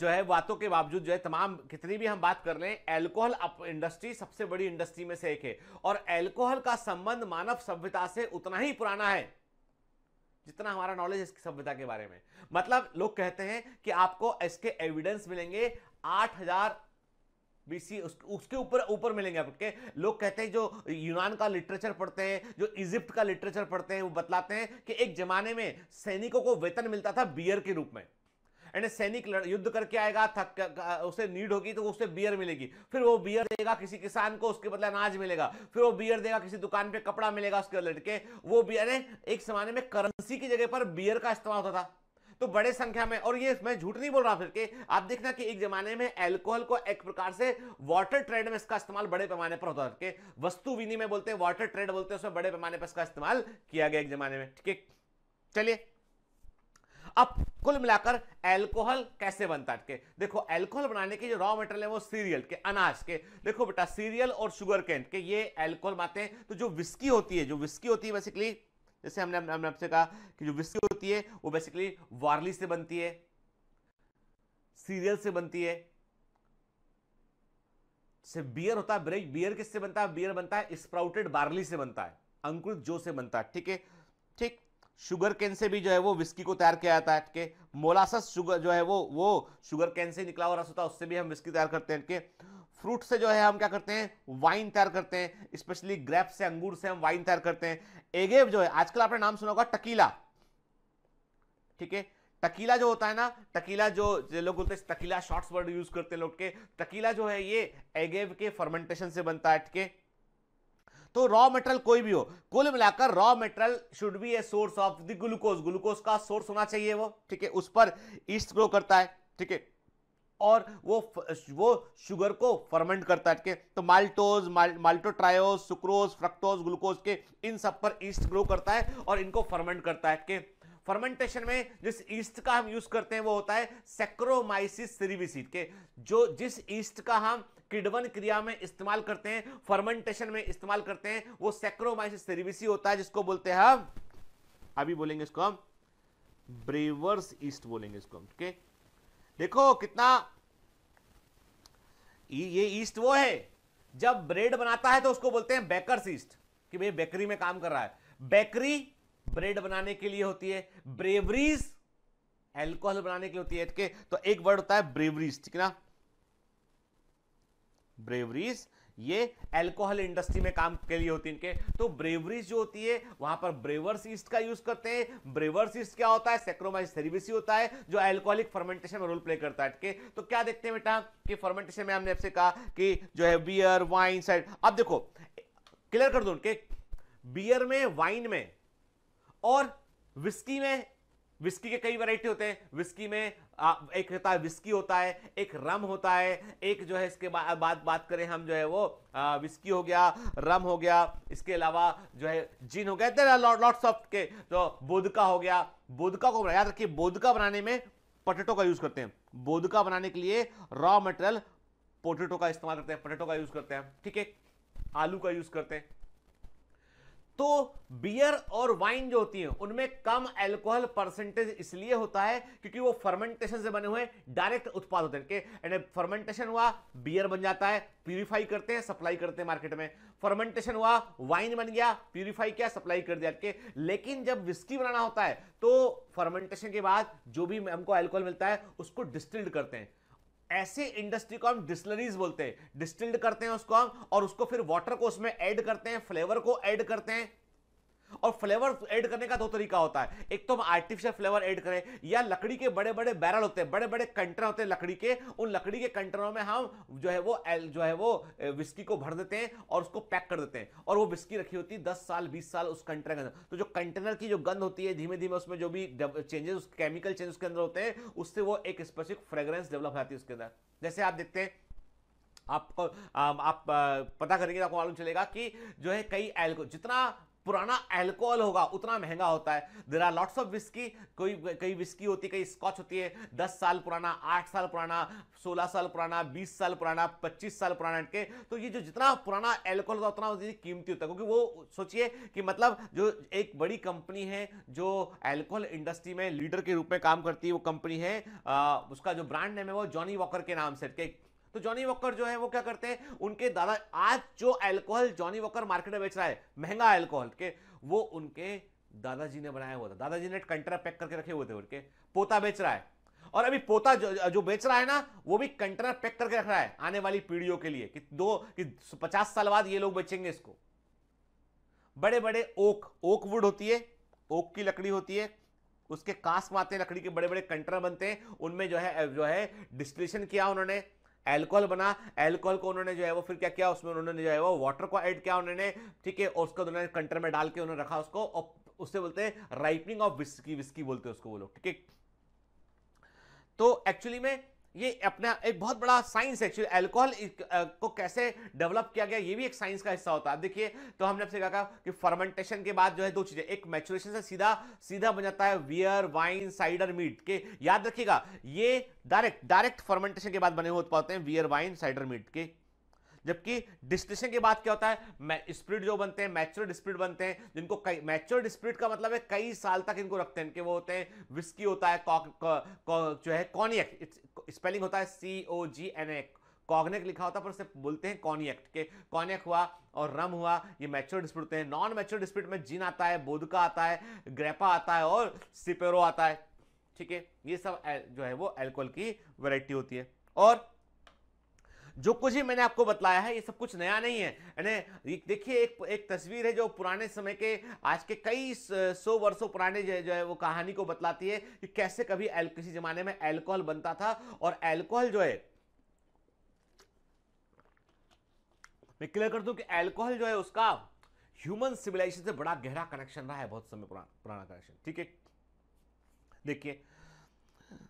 [SPEAKER 1] जो है बातों के बावजूद जो है तमाम कितनी भी हम बात कर लें एल्कोहल इंडस्ट्री सबसे बड़ी इंडस्ट्री में से एक है और एल्कोहल का संबंध मानव सभ्यता से उतना ही पुराना है जितना हमारा नॉलेज इसकी सभ्यता के बारे में मतलब लोग कहते हैं कि आपको इसके एविडेंस मिलेंगे आठ हजार बीसी उसके ऊपर ऊपर मिलेंगे आपके लोग कहते हैं जो यूनान का लिटरेचर पढ़ते हैं जो इजिप्ट का लिटरेचर पढ़ते हैं वो बतलाते हैं कि एक जमाने में सैनिकों को वेतन मिलता था बियर के रूप में एंड सैनिक युद्ध करके आएगा थक उसे नीड होगी तो उसे बियर मिलेगी फिर वो बियर देगा किसी किसान को उसके बदले अनाज मिलेगा फिर वो बियर देगा किसी दुकान पे कपड़ा मिलेगा उसके लड़के वो बियर एक जमाने में करेंसी की जगह पर बियर का इस्तेमाल होता था तो बड़े संख्या में और ये मैं झूठ नहीं बोल रहा फिर के आप देखना कि एक जमाने में एल्कोहल को एक प्रकार से वाटर ट्रेड में इसका इस्तेमाल बड़े पैमाने पर होता है वस्तु विनी में बोलते हैं वाटर ट्रेड बोलते हैं उसमें बड़े पैमाने पर इसका इस्तेमाल किया गया एक जमाने में ठीक है चलिए अब कुल मिलाकर एल्कोहल कैसे बनता है देखो एल्कोहल बनाने के जो रॉ मटेरियल है वो सीरियल के अनाज के देखो बेटा सीरियल और शुगर कैन के ये एल्कोहल बनाते हैं तो जो विस्की होती है जो विस्की होती है बेसिकली जैसे हमने हमने आपसे कहा कि जो विस्की होती है वो बेसिकली वार्ली से बनती है सीरियल से बनती है से बियर होता है ब्रेक बियर किससे बनता है बियर बनता है स्प्राउटेड बार्ली से बनता है अंकुरित जो से बनता है ठीक है ठीक शुगर कैन से भी जो है वो विस्की को तैयार किया जाता है ठीक है मोलासस शुगर जो है वो वो शुगर कैन से निकला हुआ रस होता है उससे भी हम विस्की तैयार करते हैं ठीक है फ्रूट से जो है हम क्या करते हैं वाइन तैयार करते हैं स्पेशली ग्रेप से अंगूर से हम वाइन तैयार करते हैं एगेव जो है आजकल आपने नाम सुना होगा टकीला ठीक है टकीला जो होता है ना टकीला जो जो लोग बोलते हैं टकीला शॉर्ट्स वर्ड यूज करते हैं लोग के टकीला जो है ये एगेव के फर्मेंटेशन से बनता है ठीक है तो रॉ मेटेरियल कोई भी हो कुल मिलाकर raw material should be a source of the glucose glucose का सोर्स होना चाहिए वो ठीक है उस पर ईस्ट ग्रो करता है ठीक है और वो वो शुगर को फर्मेंट करता है के तो माल्टोज माल, माल्टोट्रायोज सुक्रोज फ्रक्टोज ग्लूकोज के इन सब पर ईस्ट ग्रो करता है और इनको फर्मेंट करता है के फर्मेंटेशन में जिस ईस्ट का हम यूज करते हैं वो होता है सेक्रोमाइसिस सिरिबिसिड के जो जिस ईस्ट का हम किडवन क्रिया में इस्तेमाल करते हैं फर्मेंटेशन में इस्तेमाल करते हैं वो सेक्रोमाइसिस सिरिबिसी होता है जिसको बोलते हैं हम अभी बोलेंगे इसको हम ब्रेवर्स ईस्ट बोलेंगे इसको हम ठीक है देखो कितना ये ईस्ट वो है जब ब्रेड बनाता है तो उसको बोलते हैं बेकर्स ईस्ट कि भाई बेकरी में काम कर रहा है बेकरी ब्रेड बनाने के लिए होती है ब्रेवरीज एल्कोहल बनाने के लिए होती है तो एक वर्ड होता है ब्रेवरीज ठीक ना ब्रेवरीज ये एल्कोहल इंडस्ट्री में काम के लिए होती है इनके तो ब्रेवरीज जो होती है वहां पर ब्रेवर्स ईस्ट का यूज करते हैं ब्रेवर्स ईस्ट क्या होता है सेक्रोमाइस थेरिबिसी होता है जो एल्कोहलिक फर्मेंटेशन में रोल प्ले करता है तो क्या देखते हैं बेटा कि फर्मेंटेशन में हमने आपसे कहा कि जो है बियर वाइन साइड अब देखो क्लियर कर दो उनके बियर में वाइन में और विस्की में विस्की के कई वैरायटी होते हैं विस्की में आ, एक होता है विस्की होता है एक रम होता है एक जो है इसके बाद बात बात करें हम जो है वो आ, विस्की हो गया रम हो गया इसके अलावा जो है जिन हो गया देर लॉट्स ऑफ के तो बोधका हो गया बोधका को याद रखिए बोधका बनाने में पोटेटो का यूज़ करते हैं बोधका बनाने के लिए रॉ मटेरियल पोटेटो का इस्तेमाल करते हैं पोटेटो का यूज़ करते हैं ठीक है आलू का यूज़ करते हैं तो बियर और वाइन जो होती है उनमें कम एल्कोहल परसेंटेज इसलिए होता है क्योंकि वो फर्मेंटेशन से बने हुए डायरेक्ट उत्पाद होते हैं एंड फर्मेंटेशन हुआ बियर बन जाता है प्यूरिफाई करते हैं सप्लाई करते हैं मार्केट में फर्मेंटेशन हुआ वाइन बन गया प्यूरिफाई किया सप्लाई कर दिया के लेकिन जब विस्की बनाना होता है तो फर्मेंटेशन के बाद जो भी हमको एल्कोहल मिलता है उसको डिस्टिल्ड करते हैं ऐसे इंडस्ट्री को हम डिस्लरीज बोलते हैं डिस्टिल्ड करते हैं उसको हम और उसको फिर वाटर को उसमें ऐड करते हैं फ्लेवर को ऐड करते हैं और फ्लेवर ऐड करने का दो तरीका होता है एक तो हम आर्टिफिशियल फ्लेवर ऐड करें या लकड़ी के बड़े बड़े बैरल होते हैं बड़े बड़े कंटर होते हैं लकड़ी के उन लकड़ी के कंटरों में हम जो है वो जो है वो विस्की को भर देते हैं और उसको पैक कर देते हैं और वो विस्की रखी होती है दस साल बीस साल उस कंटर के अंदर तो जो कंटेनर की जो गंद होती है धीमे धीमे उसमें जो भी चेंजेस उस केमिकल चेंज उसके अंदर होते हैं उससे वो एक स्पेसिफिक फ्रेग्रेंस डेवलप हो जाती है उसके अंदर जैसे आप देखते हैं आपको आप, पता करेंगे तो आपको मालूम चलेगा कि जो है कई एल्को जितना पुराना एल्कोहल होगा उतना महंगा होता है there are lots of whisky कोई कई विस्की होती है कई स्कॉच होती है दस साल पुराना आठ साल पुराना सोलह साल पुराना बीस साल पुराना पच्चीस साल पुराना के तो ये जो जितना पुराना एल्कोहल होता उतना कीमती होता है क्योंकि वो सोचिए कि मतलब जो एक बड़ी कंपनी है जो एल्कोहल इंडस्ट्री में लीडर के रूप में काम करती है वो कंपनी है आ, उसका जो ब्रांड नेम है वो जॉनी वॉकर के नाम से एक तो जॉनी वॉकर जो है वो क्या करते हैं उनके दादा आज जो एल्कोहल जॉनी वॉकर मार्केट में बेच रहा है महंगा एल्कोहल के वो उनके दादाजी ने बनाया हुआ था दादाजी ने कंटेनर पैक करके रखे हुए थे उनके पोता बेच रहा है और अभी पोता जो, जो बेच रहा है ना वो भी कंटेनर पैक करके रख रहा है आने वाली पीढ़ियों के लिए कि दो कि पचास साल बाद ये लोग बेचेंगे इसको बड़े बड़े ओक ओक वुड होती है ओक की लकड़ी होती है उसके कास्प आते हैं लकड़ी के बड़े बड़े कंटेनर बनते हैं उनमें जो है जो है डिस्टिलेशन किया उन्होंने एल्कोहल बना एल्कोहल को उन्होंने जो है वो फिर क्या किया उसमें उन्होंने जो है वो वाटर को ऐड किया उन्होंने ठीक है उसको उन्होंने कंटर में डाल के उन्होंने रखा उसको और उससे बोलते हैं राइपनिंग ऑफ विस्की विस्की बोलते हैं उसको वो लोग ठीक है तो एक्चुअली में ये अपना एक बहुत बड़ा साइंस है एक्चुअली अल्कोहल को कैसे डेवलप किया गया ये भी एक साइंस का हिस्सा होता है देखिए तो हमने आपसे कहा कि फर्मेंटेशन के बाद जो है दो चीज़ें एक मैचुरेशन से सीधा सीधा बन जाता है वियर वाइन साइडर मीट के याद रखिएगा ये डायरेक्ट डायरेक्ट फर्मेंटेशन के बाद बने हुए उत्पाद होते हैं वियर वाइन साइडर मीट के जबकि डिस्टिशन के बाद क्या होता है स्प्रिट जो बनते हैं मैच्योर स्प्रिट बनते हैं जिनको कई मैच्योर स्प्रिट का मतलब है कई साल तक इनको रखते हैं इनके वो होते हैं विस्की होता है कौ, कौ, कौ, जो है कॉनियक स्पेलिंग होता है सी ओ जी एन ए कॉग्नेक लिखा होता है पर उसे बोलते हैं कॉनियक्ट के कॉनियक हुआ और रम हुआ ये मैच्योर डिस्प्यूट होते हैं नॉन मैच्योर डिस्प्यूट में जिन आता है बोधका आता है ग्रेपा आता है और सिपेरो आता है ठीक है ये सब जो है वो एल्कोहल की वैरायटी होती है और जो कुछ ही मैंने आपको बताया है ये सब कुछ नया नहीं है यानी देखिए एक एक तस्वीर है जो पुराने समय के आज के कई सौ वर्षों पुराने जो, जो है वो कहानी को बतलाती है कि कैसे कभी किसी ज़माने में एल्कोहल बनता था और एल्कोहल जो है मैं क्लियर कर दूं कि एल्कोहल जो है उसका ह्यूमन सिविलाइजेशन से बड़ा गहरा कनेक्शन रहा है बहुत समय पुराना पुराना कनेक्शन ठीक है देखिए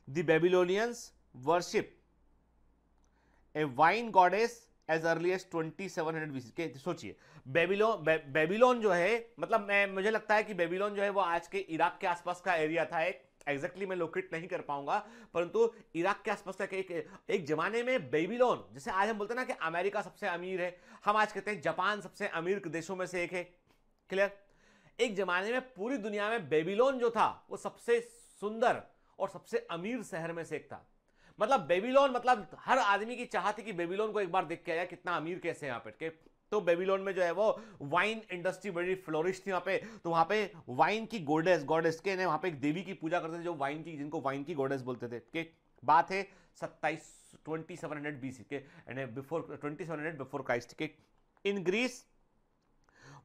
[SPEAKER 1] the Babylonians worship a wine goddess as early as twenty seven hundred BC के सोचिए बेबीलोन बेबीलोन जो है मतलब मैं मुझे लगता है कि बेबीलोन जो है वो आज के इराक के आसपास का एरिया था एक एग्जैक्टली exactly मैं लोकेट नहीं कर पाऊंगा परंतु इराक के आसपास का एक एक जमाने में बेबीलोन जैसे आज हम बोलते हैं ना कि अमेरिका सबसे अमीर है हम आज कहते हैं जापान सबसे अमीर देशों में से एक है क्लियर एक जमाने में पूरी दुनिया में बेबीलोन जो था वो सबसे सुंदर और सबसे अमीर शहर में से एक था मतलब बेबीलोन मतलब हर आदमी की थी कि बेबीलोन को एक बार देख के आया कितना अमीर कैसे यहाँ पे तो बेबीलोन में जो है वो वाइन इंडस्ट्री बड़ी फ्लोरिश थी वहाँ पे तो वहाँ पे वाइन की गोडेस गोडेस के ने वहाँ पे एक देवी की पूजा करते थे जो वाइन की जिनको वाइन की गोडेस बोलते थे के बात है सत्ताईस ट्वेंटी सेवन हंड्रेड बीसी के and before twenty seven hundred before Christ के in Greece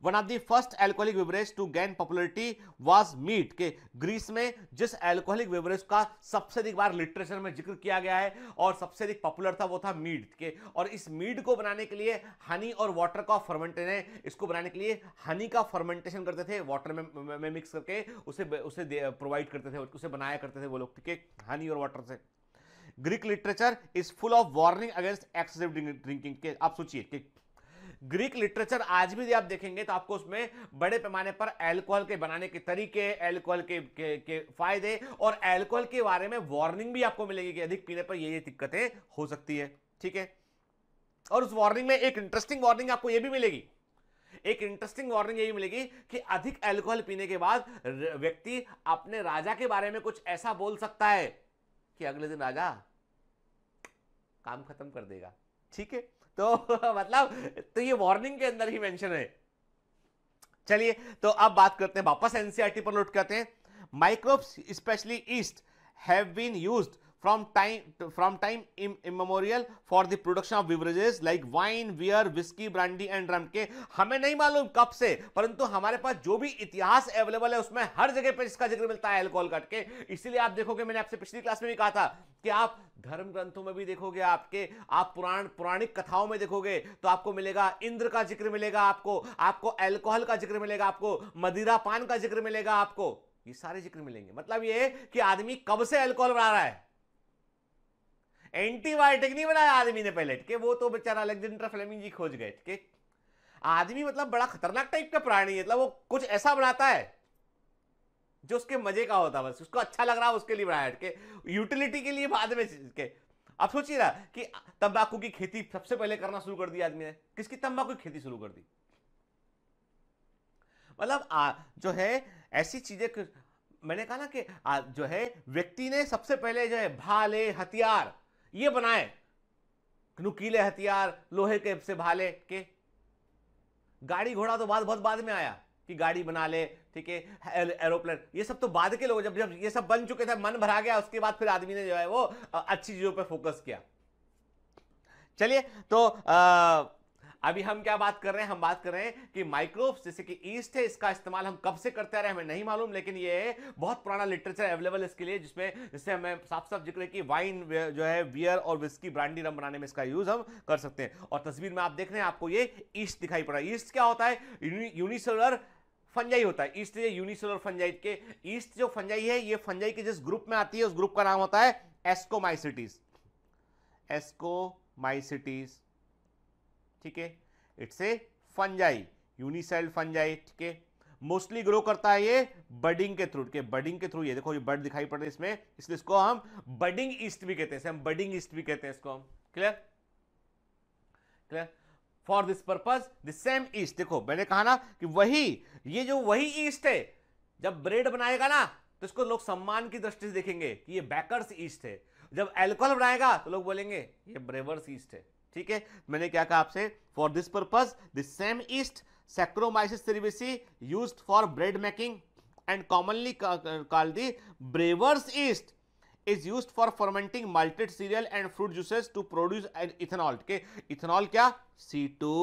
[SPEAKER 1] one of the first alcoholic beverage to gain popularity was mead के ग्रीस में जिस एल्कोहलिक बेवरेज का सबसे अधिक बार लिटरेचर में जिक्र किया गया है और सबसे अधिक पॉपुलर था वो था मीट के और इस मीट को बनाने के लिए हनी और वाटर का फर्मेंटेशन इसको बनाने के लिए हनी का फर्मेंटेशन करते थे वाटर में, में, में मिक्स करके उसे उसे प्रोवाइड करते थे उसे बनाया करते थे वो लोग ठीक है हनी और वाटर से Greek literature is full of warning against excessive drinking के आप सोचिए ग्रीक लिटरेचर आज भी आप देखेंगे तो आपको उसमें बड़े पैमाने पर एल्कोहल के बनाने के तरीके एल्कोहल के, के, के फायदे और एल्कोहल के बारे में वार्निंग भी आपको मिलेगी कि अधिक पीने पर ये ये दिक्कतें हो सकती है ठीक है और उस वार्निंग में एक इंटरेस्टिंग वार्निंग आपको यह भी मिलेगी एक इंटरेस्टिंग वार्निंग यही मिलेगी कि अधिक एल्कोहल पीने के बाद व्यक्ति अपने राजा के बारे में कुछ ऐसा बोल सकता है कि अगले दिन राजा काम खत्म कर देगा ठीक है तो मतलब तो ये वार्निंग के अंदर ही मेंशन है चलिए तो अब बात करते हैं वापस एनसीआरटी e पर नोट करते हैं microbes specially yeast have been used from time from time immemorial for the production of beverages like wine beer whiskey brandy and rum के हमें नहीं मालूम कब से परंतु हमारे पास जो भी इतिहास अवेलेबल है उसमें हर जगह पर इसका जिक्र मिलता है एल्कोहल कट के इसीलिए आप देखोगे मैंने आपसे पिछली क्लास में भी कहा था कि आप धर्म ग्रंथों में भी देखोगे आपके आप पुराण पुराणिक कथाओं में देखोगे तो आपको मिलेगा इंद्र का जिक्र मिलेगा आपको आपको एल्कोहल का जिक्र मिलेगा आपको मदिरा पान का जिक्र मिलेगा आपको ये सारे जिक्र मिलेंगे मतलब ये कि आदमी कब से एल्कोहल बना रहा है एंटीबायोटिक नहीं बनाया आदमी ने पहले के वो तो बेचारा अलेक्जेंडर फ्लेमिंग जी खोज गए के आदमी मतलब बड़ा खतरनाक टाइप का प्राणी है मतलब वो कुछ ऐसा बनाता है जो उसके मजे का होता है बस उसको अच्छा लग रहा है उसके लिए बनाया के यूटिलिटी के लिए बाद में के अब सोचिए ना कि तंबाकू की खेती सबसे पहले करना शुरू कर दी आदमी ने किसकी तंबाकू की खेती शुरू कर दी मतलब जो है ऐसी चीजें मैंने कहा ना कि जो है व्यक्ति ने सबसे पहले जो है भाले हथियार ये बनाए नुकीले हथियार लोहे के से भाले के गाड़ी घोड़ा तो बाद बहुत बाद में आया कि गाड़ी बना ले ठीक है एरोप्लेन ये सब तो बाद के लोग जब जब ये सब बन चुके थे मन भरा गया उसके बाद फिर आदमी ने जो है वो अच्छी चीज़ों पर फोकस किया चलिए तो आ, अभी हम क्या बात कर रहे हैं हम बात कर रहे हैं कि माइक्रोब्स जैसे कि ईस्ट है इसका इस्तेमाल हम कब से करते रहे हमें नहीं मालूम लेकिन ये बहुत पुराना लिटरेचर अवेलेबल इसके लिए जिसमें जिससे हमें साफ साफ जिक्र है कि वाइन जो है बियर और विस्की ब्रांडी रम बनाने में इसका यूज हम कर सकते हैं और तस्वीर में आप देख रहे हैं आपको ये ईस्ट दिखाई पड़ा ईस्ट क्या होता है यूनिसोलर फंजाई होता है ईस्ट यूनिसोलर फंजाई के ईस्ट जो फंजाई है ये फंजाई के जिस ग्रुप में आती है उस ग्रुप का नाम होता है एस्कोमाइसिटीज एस्कोमाइसिटीज़ ठीक है it's a fungi unicell fungi ठीक है मोस्टली ग्रो करता है ये बडिंग के थ्रू के बडिंग के थ्रू ये देखो ये बर्ड दिखाई पड़ रहा है इसमें इसलिए इसको हम बडिंग ईस्ट भी कहते हैं हम बडिंग ईस्ट भी कहते हैं इसको हम clear clear for this purpose the same yeast देखो मैंने कहा ना कि वही ये जो वही ईस्ट है जब ब्रेड बनाएगा ना तो इसको लोग सम्मान की दृष्टि से देखेंगे कि ये बैकर्स ईस्ट है जब एल्कोहल बनाएगा तो लोग बोलेंगे ये ब्रेवर्स ईस्ट है ठीक है मैंने क्या कहा आपसे for this purpose the same yeast Saccharomyces cerevisiae use for bread making and commonly call the brewer's yeast is use for fermenting malted cereal and fruit juices to produce ethanol के ethanol क्या C two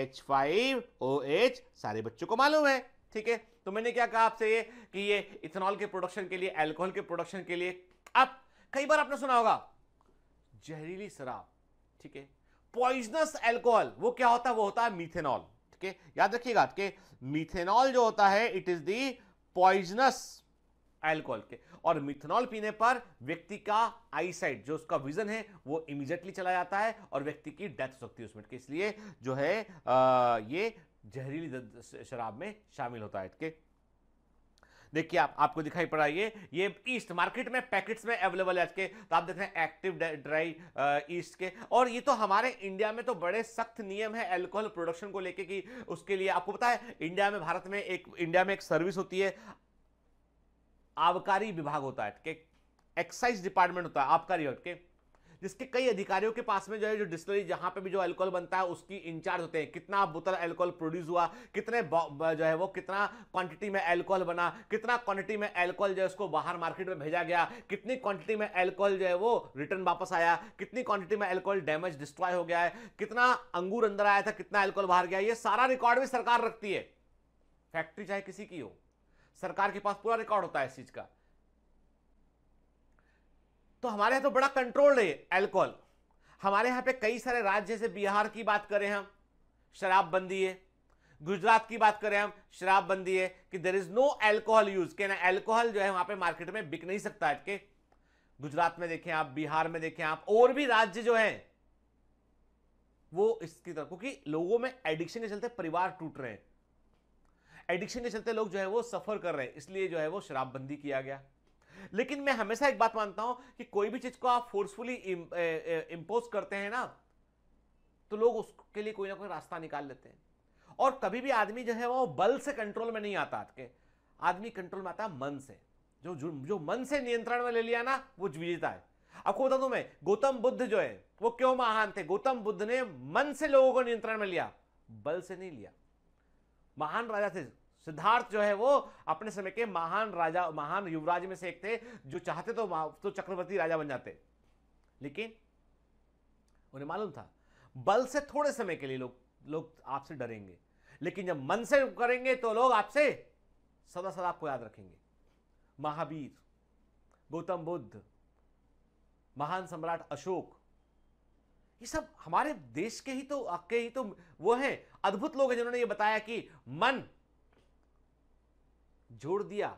[SPEAKER 1] H five O H सारे बच्चों को मालूम है ठीक है तो मैंने क्या कहा आपसे ये कि ये इथेनॉल के प्रोडक्शन के लिए एल्कोहल के प्रोडक्शन के लिए आप कई बार आपने सुना होगा जहरीली शराब ठीक है पॉइजनस एल्कोहल वो क्या होता है वो होता है मिथेनॉल ठीक है याद रखिएगा कि मिथेनॉल जो होता है it is the poisonous alcohol के और मिथेनॉल पीने पर व्यक्ति का आईसाइट जो उसका विजन है वो इमीजिएटली चला जाता है और व्यक्ति की डेथ हो सकती है उसमें इसलिए जो है आ, ये जहरीली शराब में शामिल होता है देखिए आप आपको दिखाई पड़ा ये ये ईस्ट मार्केट में पैकेट्स में अवेलेबल है आज के तो आप देख रहे हैं एक्टिव ड्राई ईस्ट के और ये तो हमारे इंडिया में तो बड़े सख्त नियम है एल्कोहल प्रोडक्शन को लेके कि उसके लिए आपको पता है इंडिया में भारत में एक इंडिया में एक सर्विस होती है आबकारी विभाग होता है एक्साइज डिपार्टमेंट होता है आबकारी है जिसके कई अधिकारियों के पास में जो है जो डिस्टलरी जहां पे भी जो एल्कोहल बनता है उसकी इंचार्ज होते हैं कितना बोतल एल्कोहल प्रोड्यूस हुआ कितने जो है वो कितना क्वांटिटी में एल्कोहल बना कितना क्वांटिटी में एल्कोहल जो है उसको बाहर मार्केट में भेजा गया कितनी क्वांटिटी में एल्कोहल जो है वो रिटर्न वापस आया कितनी क्वांटिटी में एल्कोहल डैमेज डिस्ट्रॉय हो गया है कितना अंगूर अंदर आया था कितना एल्कोहल बाहर गया ये सारा रिकॉर्ड भी सरकार रखती है फैक्ट्री चाहे किसी की हो सरकार के पास पूरा रिकॉर्ड होता है इस चीज का तो हमारे यहाँ तो बड़ा कंट्रोल है एल्कोहल हमारे यहाँ पे कई सारे राज्य जैसे बिहार की बात करें हम शराबबंदी है गुजरात की बात करें हम शराबबंदी है कि there is no alcohol use के ना एल्कोहल जो है वहां पे मार्केट में बिक नहीं सकता है के गुजरात में देखें आप बिहार में देखें आप और भी राज्य जो है वो इसकी तरफ क्योंकि लोगों में एडिक्शन के चलते परिवार टूट रहे हैं एडिक्शन के चलते लोग जो है वो सफर कर रहे हैं इसलिए जो है वो शराबबंदी किया गया लेकिन मैं हमेशा एक बात मानता हूं कि कोई भी चीज को आप फोर्सफुली इंपोज करते हैं ना तो लोग उसके लिए कोई ना कोई रास्ता निकाल लेते हैं और कभी भी आदमी जो है वो बल से कंट्रोल में नहीं आता आपके आदमी कंट्रोल में आता मन से जो जो मन से नियंत्रण में ले लिया ना वो विजेता है आपको बता दू मैं गौतम बुद्ध जो है वो क्यों महान थे गौतम बुद्ध ने मन से लोगों को नियंत्रण में लिया बल से नहीं लिया महान राजा थे सिद्धार्थ जो है वो अपने समय के महान राजा महान युवराज में से एक थे जो चाहते तो तो चक्रवर्ती राजा बन जाते लेकिन उन्हें मालूम था बल से थोड़े समय के लिए लोग लो आपसे डरेंगे लेकिन जब मन से करेंगे तो लोग आपसे सदा सदा आपको याद रखेंगे महावीर गौतम बुद्ध महान सम्राट अशोक ये सब हमारे देश के ही तो के ही तो वो हैं अद्भुत लोग हैं जिन्होंने ये बताया कि मन जोड़ दिया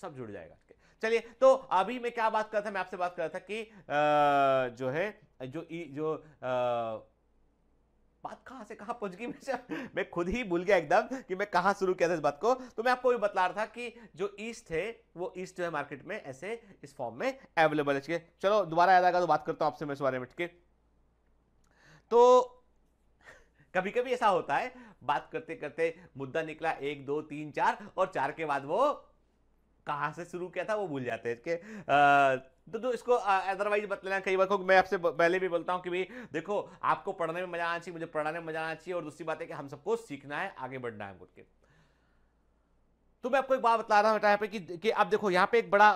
[SPEAKER 1] सब जुड़ जाएगा चलिए तो अभी मैं क्या बात कर रहा था मैं आपसे बात कर रहा था कि आ, जो है जो जो आ, बात कहां से कहां पहुंच गई मैं मैं खुद ही भूल गया एकदम कि मैं कहां शुरू किया था इस बात को तो मैं आपको भी बता रहा था कि जो ईस्ट है वो ईस्ट जो है मार्केट में ऐसे इस फॉर्म में अवेलेबल है चलो दोबारा याद आएगा तो बात करता हूं आपसे मैं इस बारे में ठीक है तो कभी कभी ऐसा होता है बात करते करते मुद्दा निकला एक दो तीन चार और चार के बाद वो कहाँ से शुरू किया था वो भूल जाते हैं इसके तो तो इसको अदरवाइज बतलाना कई बार को मैं आपसे पहले भी बोलता हूँ कि भाई देखो आपको पढ़ने में मजा आना चाहिए मुझे पढ़ाने में मजा आना चाहिए और दूसरी बात है कि हम सबको सीखना है आगे बढ़ना है खुद के तो मैं आपको एक बात बता रहा हूँ यहाँ पे कि, कि आप देखो यहाँ पे एक बड़ा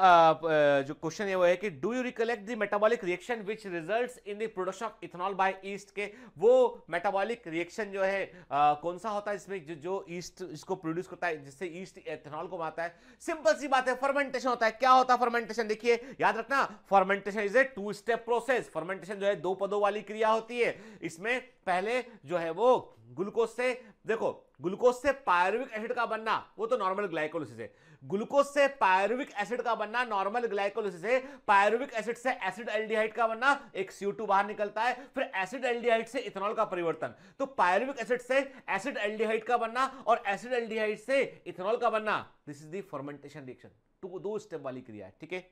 [SPEAKER 1] जो क्वेश्चन है वो है कि do you recollect the metabolic reaction which results in the production of ethanol by yeast के वो मेटाबॉलिक रिएक्शन जो है आ, कौन सा होता है इसमें जो, जो ईस्ट इसको प्रोड्यूस करता है जिससे ईस्ट इथेनॉल को बनाता है सिंपल सी बात है फर्मेंटेशन होता है क्या होता है फर्मेंटेशन देखिए याद रखना fermentation is a two step process fermentation जो है दो पदों वाली क्रिया होती है इसमें पहले जो है वो ग्लूकोज से देखो ग्लूकोज से पायरुविक एसिड का बनना वो तो नॉर्मल ग्लाइकोलोसिस है ग्लूकोज से पायरुविक एसिड का बनना नॉर्मल ग्लाइकोलोसिस है पायरुविक एसिड से एसिड एल्डिहाइड का बनना एक CO2 बाहर निकलता है फिर एसिड एल्डिहाइड से इथेनॉल का परिवर्तन तो पायरुविक एसिड से एसिड एल्डिहाइड का बनना और एसिड एल्डिहाइड से इथेनॉल का बनना this is the fermentation reaction two दो स्टेप वाली क्रिया है ठीक है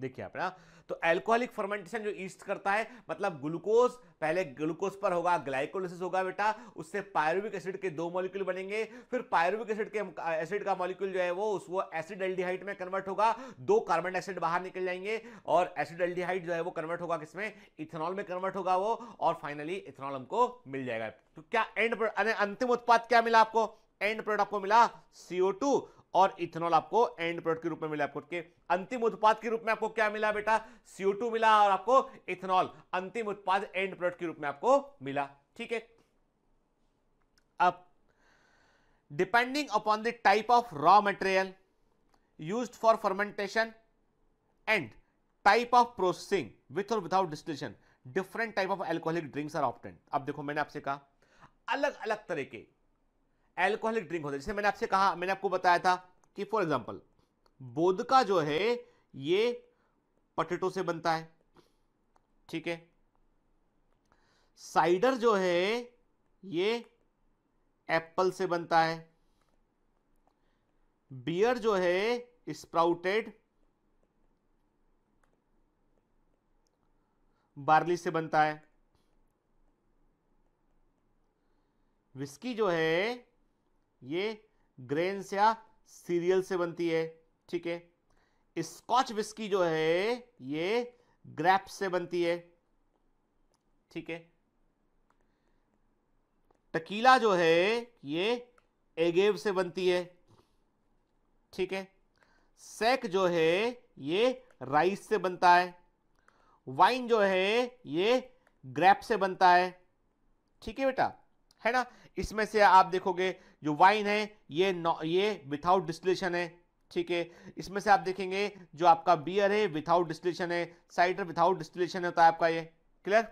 [SPEAKER 1] देखिए अपना तो एल्कोहलिक फर्मेंटेशन जो ईस्ट करता है मतलब ग्लूकोज पहले ग्लूकोज पर होगा ग्लाइकोलिसिस होगा बेटा उससे पायरुविक एसिड के दो मॉलिक्यूल बनेंगे फिर पायरुविक एसिड के एसिड का मॉलिक्यूल जो है वो उस वो एसिड एल्डिहाइड में कन्वर्ट होगा दो कार्बन डाइऑक्साइड बाहर निकल जाएंगे और एसिड एल्डिहाइड जो है वो कन्वर्ट होगा किसमें इथेनॉल में कन्वर्ट होगा वो और फाइनली इथेनॉल हमको मिल जाएगा तो क्या एंड अंतिम उत्पाद क्या मिला आपको एंड प्रोडक्ट आपको मिला CO2 और इथेनॉल आपको एंड प्रोडक्ट के रूप में मिला आपको के अंतिम उत्पाद के रूप में आपको क्या मिला बेटा सीओ मिला और आपको इथेनॉल अंतिम उत्पाद एंड प्रोडक्ट के रूप में आपको मिला ठीक है अब depending upon the type of raw material use for fermentation and type of processing with और without distillation different type of alcoholic drinks are obtained अब देखो मैंने आपसे कहा अलग अलग तरह के एल्कोहलिक ड्रिंक होता है जैसे मैंने आपसे कहा मैंने आपको बताया था कि फॉर एग्जाम्पल बोदका जो है ये पटेटो से बनता है ठीक है साइडर जो है ये एप्पल से बनता है बियर जो है स्प्राउटेड बार्ली से बनता है विस्की जो है ये ग्रेन्स या सीरियल से बनती है ठीक है स्कॉच विस्की जो है ये ग्रैप से बनती है ठीक है टकीला जो है ये एगेव से बनती है ठीक है सेक जो है ये राइस से बनता है वाइन जो है ये ग्रैप से बनता है ठीक है बेटा है ना इसमें से आप देखोगे जो वाइन है ये ये विथआउट डिस्टिलेशन है ठीक है इसमें से आप देखेंगे जो आपका बियर है विथआउट डिस्टिलेशन है साइडर विथाउट डिस्टिलेशन होता है तो आपका ये क्लियर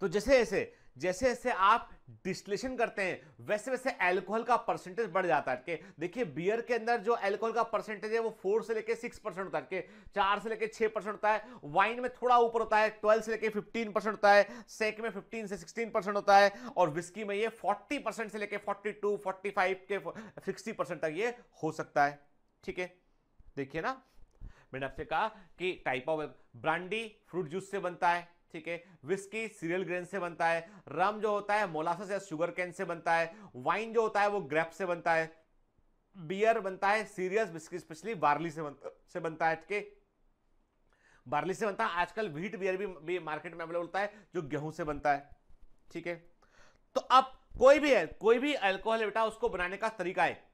[SPEAKER 1] तो जैसे जैसे जैसे जैसे आप डिस्टिलेशन करते हैं वैसे वैसे एल्कोहल का परसेंटेज बढ़ जाता है देखिए बियर के अंदर जो एल्कोहल का परसेंटेज है वो फोर से लेके सिक्स परसेंट होता है चार से लेके छह परसेंट होता है वाइन में थोड़ा ऊपर होता है ट्वेल्व से लेके फिफ्टीन परसेंट होता है सेक में फिफ्टीन से सिक्सटीन परसेंट होता है और विस्की में ये फोर्टी परसेंट से लेके फोर्टी टू फोर्टी फाइव के सिक्सटी परसेंट तक ये हो सकता है ठीक है देखिए ना मैंने आपसे कहा कि type of brandy fruit juice से बनता है ठीक है विस्की सीरियल ग्रेन से बनता है रम जो होता है मोलासस या शुगर कैन से बनता है वाइन जो होता है वो ग्रेप से बनता है बियर बनता है सीरियस बिस्किट स्पेशली बार्ली से बनता से बनता है ठीक है बार्ली से बनता है आजकल व्हीट बियर भी, भी मार्केट में अवेलेबल होता है जो गेहूं से बनता है ठीक है तो अब कोई भी है कोई भी अल्कोहल बेटा उसको बनाने का तरीका है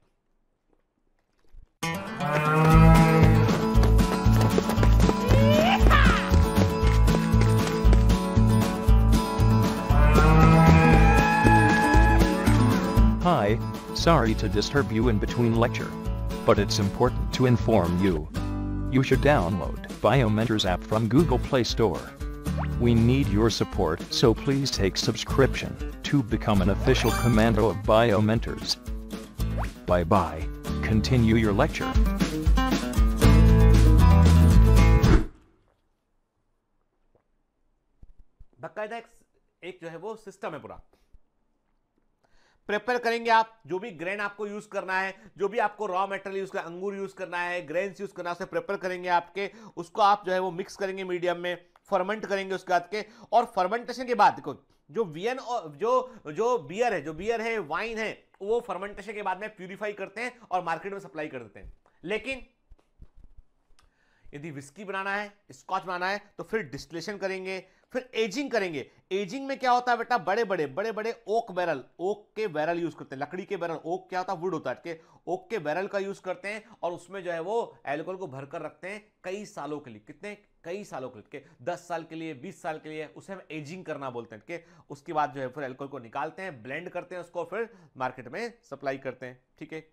[SPEAKER 1] Sorry to disturb you in between lecture. But it's important to inform you. You should download Biomentors app from Google Play Store. We need your support so please take subscription to become an official commando of Biomentors. Bye bye. Continue your lecture. बाकायदा एक जो है वो system है पूरा prefer करेंगे आप जो भी ग्रेन आपको यूज करना है जो भी आपको रॉ मेटेरियल यूज करना अंगूर यूज करना है ग्रेन्स यूज करना उसे प्रेपर करेंगे आपके उसको आप जो है वो मिक्स करेंगे मीडियम में फर्मेंट करेंगे उसके बाद के और फर्मेंटेशन के बाद देखो जो वियन और जो जो बियर है जो बियर है वाइन है वो फर्मेंटेशन के बाद में प्यूरिफाई करते हैं और मार्केट में सप्लाई कर देते हैं लेकिन यदि विस्की बनाना है स्कॉच बनाना है तो फिर डिस्टिलेशन करेंगे फिर एजिंग करेंगे एजिंग में क्या होता है बेटा बड़े बड़े बड़े बड़े ओक बैरल ओक के बैरल यूज करते हैं लकड़ी के बैरल ओक क्या होता है वुड होता है के ओक के बैरल का यूज करते हैं और उसमें जो है वो एल्कोहल को भरकर रखते हैं कई सालों के लिए कितने कई सालों के लिए दस साल के लिए बीस साल के लिए उसे हम एजिंग करना बोलते हैं उसके बाद जो है फिर एल्कोहल को निकालते हैं ब्लेंड करते हैं उसको फिर मार्केट में सप्लाई करते हैं ठीक है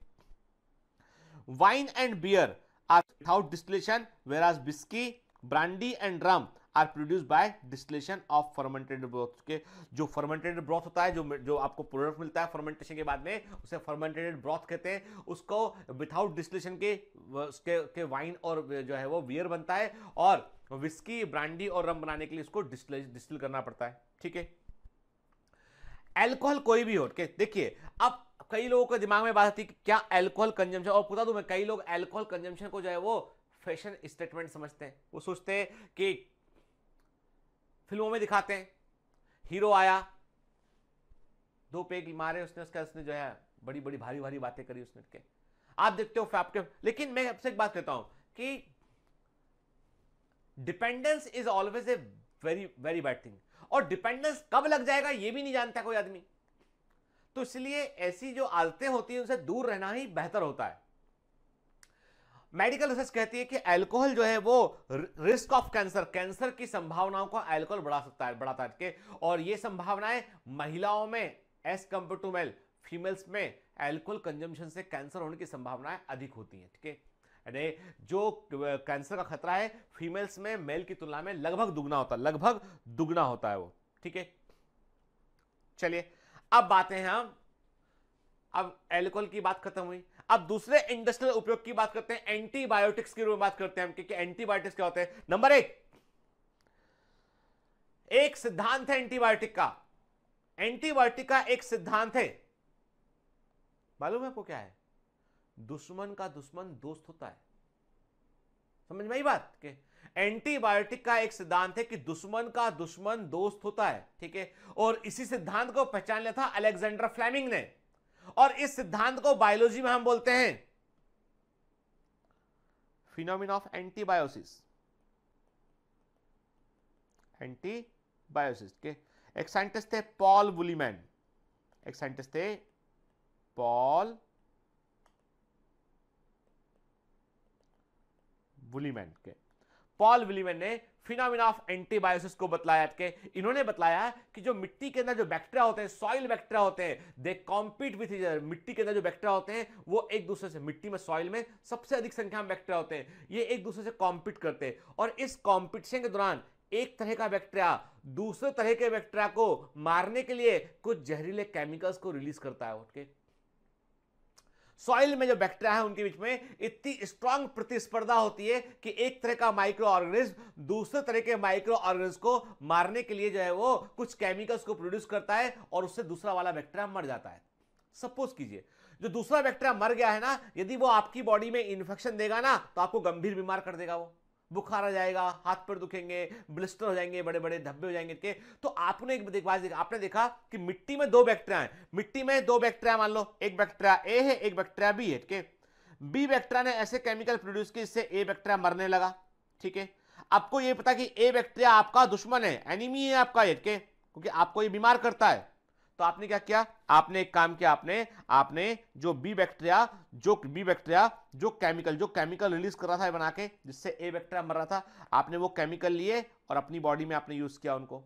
[SPEAKER 1] wine and beer are without distillation आज whisky brandy and rum are produce by distillation of fermented broth के जो फर्मेंटेड ब्रोथ होता है जो जो आपको प्रोडक्ट मिलता है फर्मेंटेशन के बाद में उसे फर्मेंटेड ब्रोथ कहते हैं उसको विथआउट डिस्टिलेशन के उसके के वाइन और जो है वो बियर बनता है और विस्की ब्रांडी और रम बनाने के लिए इसको डिस्टिल करना पड़ता है ठीक है एल्कोहल कोई भी हो ठीक देखिए अब कई लोगों के दिमाग में बात आती है कि क्या एल्कोहल कंजम्पशन और बता दूं तो मैं कई लोग एल्कोहल कंजम्पशन को जो है वो फैशन स्टेटमेंट समझते हैं वो सोचते हैं कि फिल्मों में दिखाते हैं हीरो आया दो पेग मारे उसने उसका उसने जो है बड़ी बड़ी भारी भारी बातें करी उसने के आप देखते हो आपके लेकिन मैं आपसे एक बात कहता हूं कि dependence is always a very very bad thing और डिपेंडेंस कब लग जाएगा यह भी नहीं जानता कोई आदमी तो इसलिए ऐसी जो आदतें होती हैं उनसे दूर रहना ही बेहतर होता है मेडिकल रिसर्च कहती है कि अल्कोहल जो है वो रिस्क ऑफ कैंसर कैंसर की संभावनाओं को अल्कोहल बढ़ा सकता है बढ़ाता है और ये संभावनाएं महिलाओं में as compare to male females में एल्कोहल कंजम्पशन से कैंसर होने की संभावनाएं अधिक होती हैं ठीक है जो कैंसर का खतरा है फीमेल्स में मेल की तुलना में लगभग दुगना होता है लगभग दुगना होता है वो ठीक है चलिए अब बातें हैं हम अब एल्कोहल की बात खत्म हुई अब दूसरे इंडस्ट्रियल उपयोग की बात करते हैं एंटीबायोटिक्स की बात करते हैं हम क्योंकि एंटीबायोटिक्स क्या होते हैं नंबर एक एक सिद्धांत है एंटीबायोटिक का एंटीबायोटिक का एक सिद्धांत है मालूम है आपको क्या है दुश्मन का दुश्मन दोस्त होता है समझ में आई बात के एंटीबायोटिक का एक सिद्धांत है कि दुश्मन का दुश्मन दोस्त होता है ठीक है और इसी सिद्धांत को पहचान लिया था अलेक्जेंडर फ्लेमिंग ने और इस सिद्धांत को बायोलॉजी में हम बोलते हैं फिनोमिन ऑफ एंटीबायोसिस एंटीबायोसिस के एक साइंटिस्ट थे पॉल वुलीमैन एक साइंटिस्ट थे पॉल वुलीमैन के पॉल विलीमैन ने फिनोमिना ऑफ एंटीबायोसिस को बतलाया के इन्होंने बतलाया कि जो मिट्टी के अंदर जो बैक्टीरिया होते हैं सॉइल बैक्टीरिया होते हैं दे कॉम्पीट विथ इजर मिट्टी के अंदर जो बैक्टीरिया होते हैं वो एक दूसरे से मिट्टी में सॉइल में सबसे अधिक संख्या में बैक्टीरिया होते हैं ये एक दूसरे से कॉम्पीट करते हैं और इस कॉम्पिटिशन के दौरान एक तरह का बैक्टीरिया दूसरे तरह के बैक्टीरिया को मारने के लिए कुछ जहरीले केमिकल्स को रिलीज करता है उठ सॉइल में जो बैक्टेरिया है उनके बीच में इतनी स्ट्रांग प्रतिस्पर्धा होती है कि एक तरह का माइक्रो ऑर्गेनिज्म दूसरे तरह के माइक्रो ऑर्गेनिज्म को मारने के लिए जो है वो कुछ केमिकल्स को प्रोड्यूस करता है और उससे दूसरा वाला बैक्टेरिया मर जाता है सपोज कीजिए जो दूसरा बैक्टेरिया मर गया है ना यदि वो आपकी बॉडी में इन्फेक्शन देगा ना तो आपको गंभीर बीमार कर देगा वो बुखार आ जाएगा हाथ पर दुखेंगे ब्लिस्टर हो जाएंगे बड़े बड़े धब्बे हो जाएंगे के तो आपने एक देखा आपने देखा कि मिट्टी में दो बैक्टेरिया है मिट्टी में दो बैक्टेरिया मान लो एक बैक्टेरिया ए है एक बैक्टेरिया बी है ठीक है बी बैक्टेरिया ने ऐसे केमिकल प्रोड्यूस किए जिससे ए बैक्टेरिया मरने लगा ठीक है आपको ये पता कि ए बैक्टेरिया आपका दुश्मन है एनिमी है आपका ये ठीक है क्योंकि आपको ये बीमार करता है तो आपने क्या किया आपने एक काम किया आपने आपने जो बी बैक्टीरिया जो बी बैक्टीरिया जो केमिकल जो केमिकल रिलीज कर रहा था बना के जिससे ए बैक्टीरिया मर रहा था आपने वो केमिकल लिए और अपनी बॉडी में आपने यूज किया उनको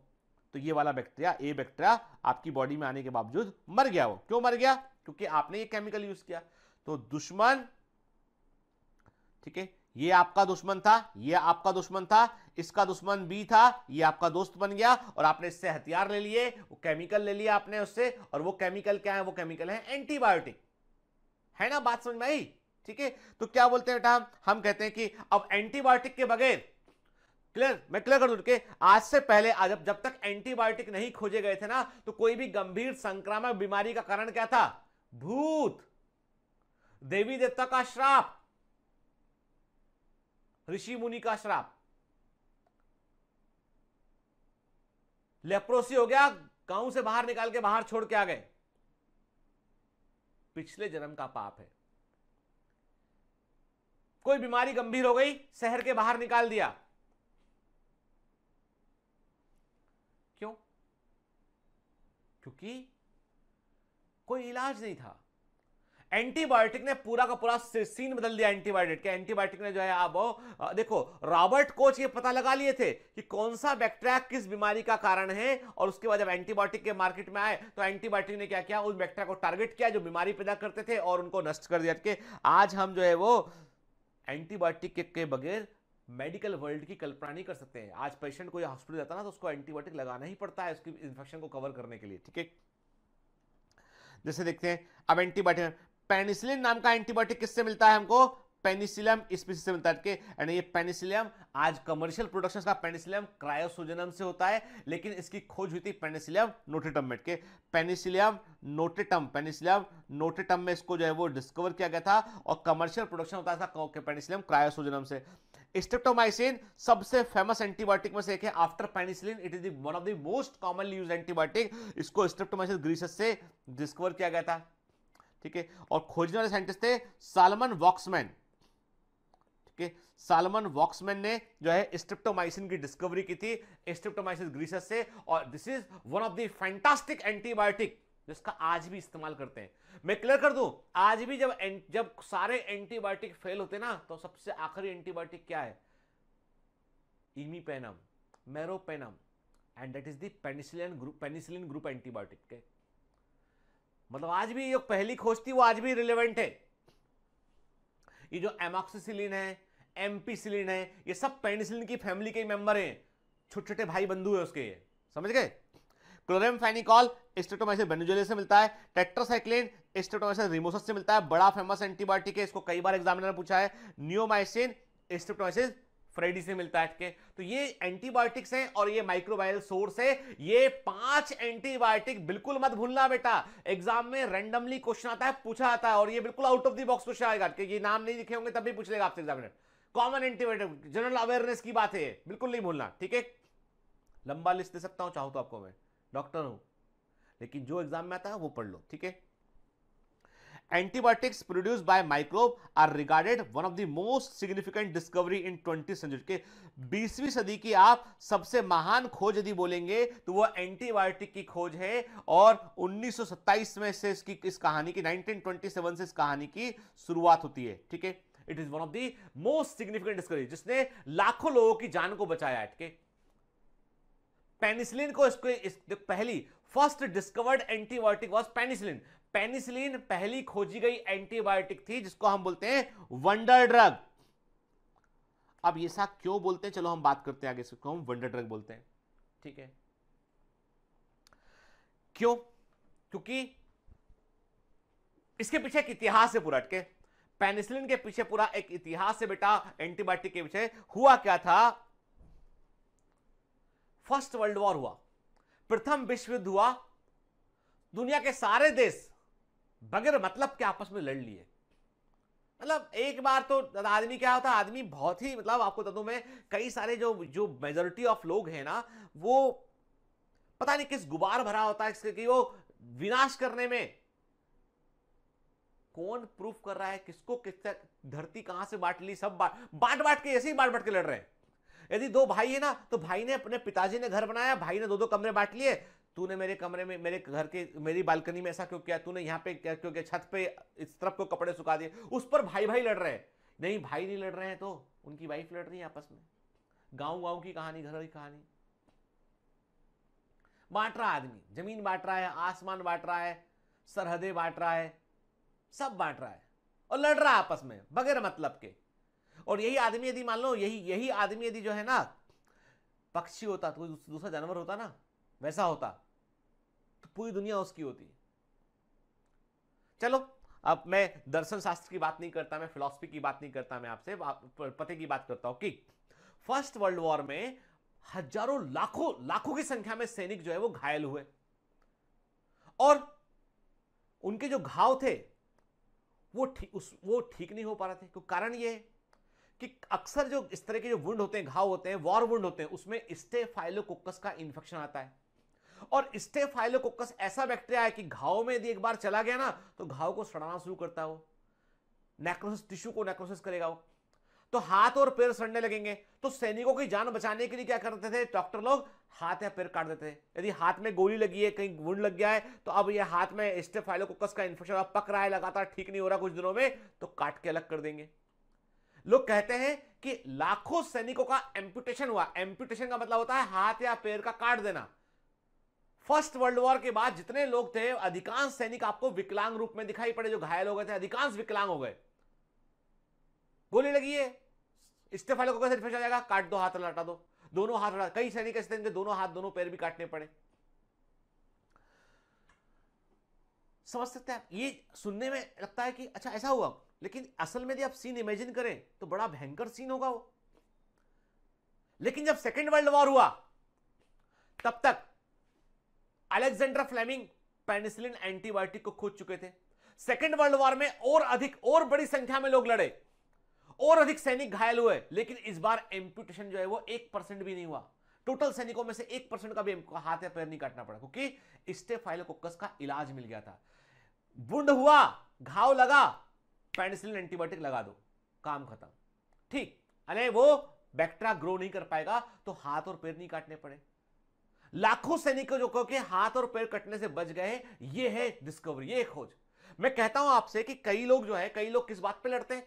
[SPEAKER 1] तो ये वाला बैक्टीरिया ए बैक्टीरिया आपकी बॉडी में आने के बावजूद मर गया वो क्यों मर गया क्योंकि आपने ये केमिकल यूज किया तो दुश्मन ठीक है ये आपका दुश्मन था ये आपका दुश्मन था इसका दुश्मन बी था ये आपका दोस्त बन गया और आपने इससे हथियार ले लिए वो केमिकल ले लिया आपने उससे और वो केमिकल क्या है वो केमिकल है एंटीबायोटिक है ना बात समझ में आई ठीक है तो क्या बोलते हैं बेटा हम कहते हैं कि अब एंटीबायोटिक के बगैर क्लियर मैं क्लियर कर दूर के आज से पहले आज जब तक एंटीबायोटिक नहीं खोजे गए थे ना तो कोई भी गंभीर संक्रामक बीमारी का कारण क्या था भूत देवी देवता का श्राप ऋषि मुनि का श्राप लेप्रोसी हो गया गांव से बाहर निकाल के बाहर छोड़ के आ गए पिछले जन्म का पाप है कोई बीमारी गंभीर हो गई शहर के बाहर निकाल दिया क्यों क्योंकि कोई इलाज नहीं था एंटीबायोटिक ने पूरा का पूरा सीन बदल दिया एंटीबायोटिक के एंटीबायोटिक ने जो है अब देखो रॉबर्ट कोच ये पता लगा लिए थे कि कौन सा बैक्टीरिया किस बीमारी का कारण है और उसके बाद जब एंटीबायोटिक के मार्केट में आए तो एंटीबायोटिक ने क्या किया उस बैक्टीरिया को टारगेट किया जो बीमारी पैदा करते थे और उनको नष्ट कर दिया के आज हम जो है वो एंटीबायोटिक के, के बगैर मेडिकल वर्ल्ड की कल्पना नहीं कर सकते हैं आज पेशेंट कोई हॉस्पिटल जाता ना तो उसको एंटीबायोटिक लगाना ही पड़ता है उसकी इन्फेक्शन को कवर करने के लिए ठीक है जैसे देखते हैं अब एंटीबायोटिक पेनिसिलिन नाम का एंटीबायोटिक किससे मिलता है हमको पेनिसिलियम स्पीसी से मिलता है एंड ये पेनिसिलियम आज कमर्शियल प्रोडक्शन का पेनिसिलियम क्रायोसोजनम से होता है लेकिन इसकी खोज हुई थी पेनिसिलियम नोटेटम में के पेनिसिलियम नोटेटम पेनिसिलियम नोटेटम में इसको जो है वो डिस्कवर किया गया था और कमर्शियल प्रोडक्शन होता था पेनिसिलियम क्रायोसोजनम से स्ट्रिप्टोमाइसिन सबसे फेमस एंटीबायोटिक में से एक है after penicillin it is one of the most commonly used antibiotic इसको स्ट्रिप्टोमाइसिन ग्रीसस से डिस्कवर किया गया था ठीक है और खोजने वाले साइंटिस्ट थे सालमन वॉक्समैन ठीक है सालमन वॉक्समैन ने जो है स्ट्रिप्टोमाइसिन की डिस्कवरी की थी स्ट्रिप्टोमाइसिन ग्रीसस से और this is one of the fantastic antibiotic जिसका आज भी इस्तेमाल करते हैं मैं क्लियर कर दूं आज भी जब जब सारे एंटीबायोटिक फेल होते ना तो सबसे आखिरी एंटीबायोटिक क्या है imipenem meropenem and that is the penicillin group penicillin group antibiotic मतलब आज भी ये पहली खोज थी वो आज भी रिलेवेंट है ये जो एमोक्सिसिलिन है एम्पीसिलिन है ये सब पेनिसिलिन की फैमिली के मेंबर हैं छोटे छोटे भाई बंधु है उसके समझ गए क्लोरेमफेनिकॉल स्टेटोमाइसिन बेनोजोले से मिलता है टेट्रासाइक्लिन स्टेटोमाइसिन रिमोसस से मिलता है बड़ा फेमस एंटीबायोटिक है इसको कई बार एग्जामिनर ने पूछा है न्योमाइसिन स्टेटोमाइसिन फ्राइडी से मिलता है के तो ये एंटीबायोटिक्स हैं और ये माइक्रोबायल सोर्स है ये पांच एंटीबायोटिक बिल्कुल मत भूलना बेटा एग्जाम में रेंडमली क्वेश्चन आता है पूछा आता है और ये बिल्कुल out of the box question आएगा ये नाम नहीं लिखे होंगे तब भी पूछ लेगा आपसे examiner common antibiotic general awareness की बात है बिल्कुल नहीं भूलना ठीक है लंबा लिस्ट दे सकता हूं चाहूं तो आपको मैं डॉक्टर हूं लेकिन जो एग्जाम में आता है वो पढ़ लो ठीक है antibiotics produce by microbe are regarded one of the most significant discovery in twenty century के बीसवीं सदी की आप सबसे महान खोज यदि बोलेंगे तो वो एंटीबायोटिक की खोज है और 1927 में से इसकी इस कहानी की 1927 से इस कहानी की शुरुआत होती है ठीक है it is one of the most significant discovery जिसने लाखों लोगों की जान को बचाया है ठीक है पेनिसिलिन को इसको इस, पहली first discovered antibiotic was penicillin penicillin पहली खोजी गई एंटीबायोटिक थी जिसको हम बोलते हैं वंडर ड्रग अब ये सा क्यों बोलते हैं चलो हम बात करते हैं आगे इसको हम वंडर ड्रग बोलते हैं ठीक है क्यों क्योंकि इसके पीछे एक इतिहास है पूरा अटके पेनिसिलिन के पीछे पूरा एक इतिहास है बेटा एंटीबायोटिक के पीछे हुआ क्या था फर्स्ट वर्ल्ड वॉर हुआ प्रथम विश्व युद्ध हुआ दुनिया के सारे देश बगैर मतलब के आपस में लड़ लिए मतलब एक बार तो आदमी क्या होता है आदमी बहुत ही मतलब आपको बता दूं मैं कई सारे जो जो मेजोरिटी ऑफ लोग हैं ना वो पता नहीं किस गुबार भरा होता है इसके कि वो विनाश करने में कौन प्रूफ कर रहा है किसको किस तक धरती कहां से बांट ली सब बांट बांट बांट के ऐसे ही बांट बांट के लड़ रहे हैं यदि दो भाई है ना तो भाई ने अपने पिताजी ने घर बनाया भाई ने दो दो कमरे बांट लिए तूने मेरे कमरे में मेरे घर के मेरी बालकनी में ऐसा क्यों किया तूने यहाँ पे क्या क्यों किया छत पे इस तरफ को कपड़े सुखा दिए उस पर भाई भाई लड़ रहे हैं नहीं भाई नहीं लड़ रहे हैं तो उनकी वाइफ लड़ रही है आपस में गाँव गाँव की कहानी घर की कहानी बांट रहा आदमी जमीन बांट रहा है आसमान बांट रहा है सरहदें बांट रहा है सब बांट रहा है और लड़ रहा है आपस में बगैर मतलब के और यही आदमी यदि मान लो यही यही आदमी यदि जो है ना पक्षी होता तो दूसरा जानवर होता ना वैसा होता तो पूरी दुनिया उसकी होती चलो अब मैं दर्शन शास्त्र की बात नहीं करता मैं फिलोसफी की बात नहीं करता मैं आपसे पते की बात करता हूं कि फर्स्ट वर्ल्ड वॉर में हजारों लाखों लाखों की संख्या में सैनिक जो है वो घायल हुए और उनके जो घाव थे वो ठीक उस वो ठीक नहीं हो पा रहे थे क्योंकि कारण ये कि अक्सर जो इस तरह के जो वुंड होते हैं घाव होते हैं वॉर वुंड होते हैं उसमें स्टेफाइलोकोकस का इन्फेक्शन आता है और स्टेफाइलोकोकस ऐसा बैक्टीरिया है कि घाव में यदि एक बार चला गया ना तो घाव को सड़ना शुरू करता हो नेक्रोसिस टिश्यू को नेक्रोसिस करेगा वो तो हाथ और पैर सड़ने लगेंगे तो सैनिकों की जान बचाने के लिए क्या करते थे डॉक्टर लोग हाथ या पैर काट देते थे यदि हाथ में गोली लगी है कहीं गुंड लग गया है तो अब ये हाथ में स्टेफाइलोकोकस का इन्फेक्शन अब पक रहा है लगातार ठीक नहीं हो रहा कुछ दिनों में तो काट के अलग कर देंगे लोग कहते हैं कि लाखों सैनिकों का एम्प्यूटेशन हुआ एम्प्यूटेशन का मतलब होता है हाथ या पैर का काट देना फर्स्ट वर्ल्ड वॉर के बाद जितने लोग थे अधिकांश सैनिक आपको विकलांग रूप में दिखाई पड़े जो घायल हो गए थे अधिकांश विकलांग हो गए गोली लगी है इस्तीफा लोगों का फिर जाएगा काट दो हाथ लटा दो दोनों हाथ लटा कई सैनिक ऐसे थे दोनों हाथ दोनों पैर भी काटने पड़े समझ सकते हैं ये सुनने में लगता है कि अच्छा ऐसा हुआ लेकिन असल में यदि आप सीन इमेजिन करें तो बड़ा भयंकर सीन होगा वो लेकिन जब सेकेंड वर्ल्ड वॉर हुआ तब तक अलेक्जेंडर फ्लेमिंग पेनिसिलिन एंटीबायोटिक को खोज चुके थे सेकेंड वर्ल्ड वॉर में और अधिक और बड़ी संख्या में लोग लड़े और अधिक सैनिक घायल हुए लेकिन इस बार एम्प्यूटेशन जो है वो एक परसेंट भी नहीं हुआ टोटल सैनिकों में से एक परसेंट का भी हाथ या पैर नहीं काटना पड़ा क्योंकि स्टेफाइलोकोकस का इलाज मिल गया था बुंड हुआ घाव लगा पेनिसिलिन एंटीबायोटिक लगा दो काम खत्म ठीक अरे वो बैक्ट्रा ग्रो नहीं कर पाएगा तो हाथ और पैर नहीं काटने पड़े लाखों सैनिकों जो के हाथ और पैर कटने से बच गए ये है डिस्कवरी ये खोज मैं कहता हूं आपसे कि कई लोग जो है कई लोग किस बात पे लड़ते हैं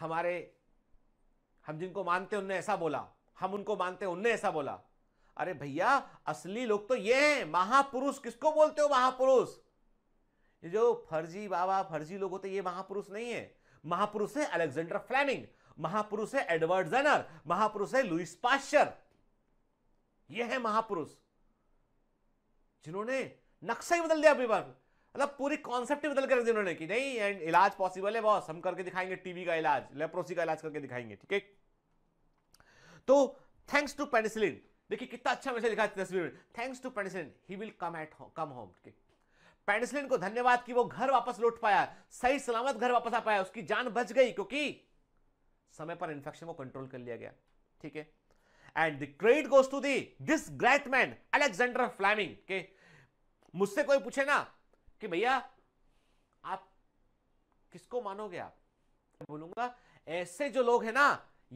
[SPEAKER 1] हमारे हम जिनको मानते उनने ऐसा बोला हम उनको मानते उनने ऐसा बोला अरे भैया असली लोग तो ये हैं महापुरुष किसको बोलते हो महापुरुष ये जो फर्जी बाबा फर्जी लोग होते ये महापुरुष नहीं है महापुरुष है अलेक्जेंडर फ्लैमिंग महापुरुष है एडवर्ड जेनर महापुरुष है लुइस पाश्चर ये है महापुरुष जिन्होंने नक्शा ही बदल दिया अभी बार मतलब पूरी कॉन्सेप्ट ही बदल कर जिन्होंने कि नहीं एंड इलाज पॉसिबल है बॉस हम करके दिखाएंगे टीबी का इलाज लेप्रोसी का इलाज करके दिखाएंगे ठीक है तो थैंक्स टू पेनिसिलिन देखिए कितना अच्छा मैसेज लिखा तस्वीर में thanks to penicillin he will come at come home penicillin को धन्यवाद कि वो घर वापस लौट पाया सही सलामत घर वापस आ पाया उसकी जान बच गई क्योंकि समय पर इंफेक्शन को कंट्रोल कर लिया गया ठीक है and the credit goes to the this great man Alexander Fleming के मुझसे कोई पूछे ना कि भैया आप किसको मानोगे आप बोलूंगा ऐसे जो लोग हैं ना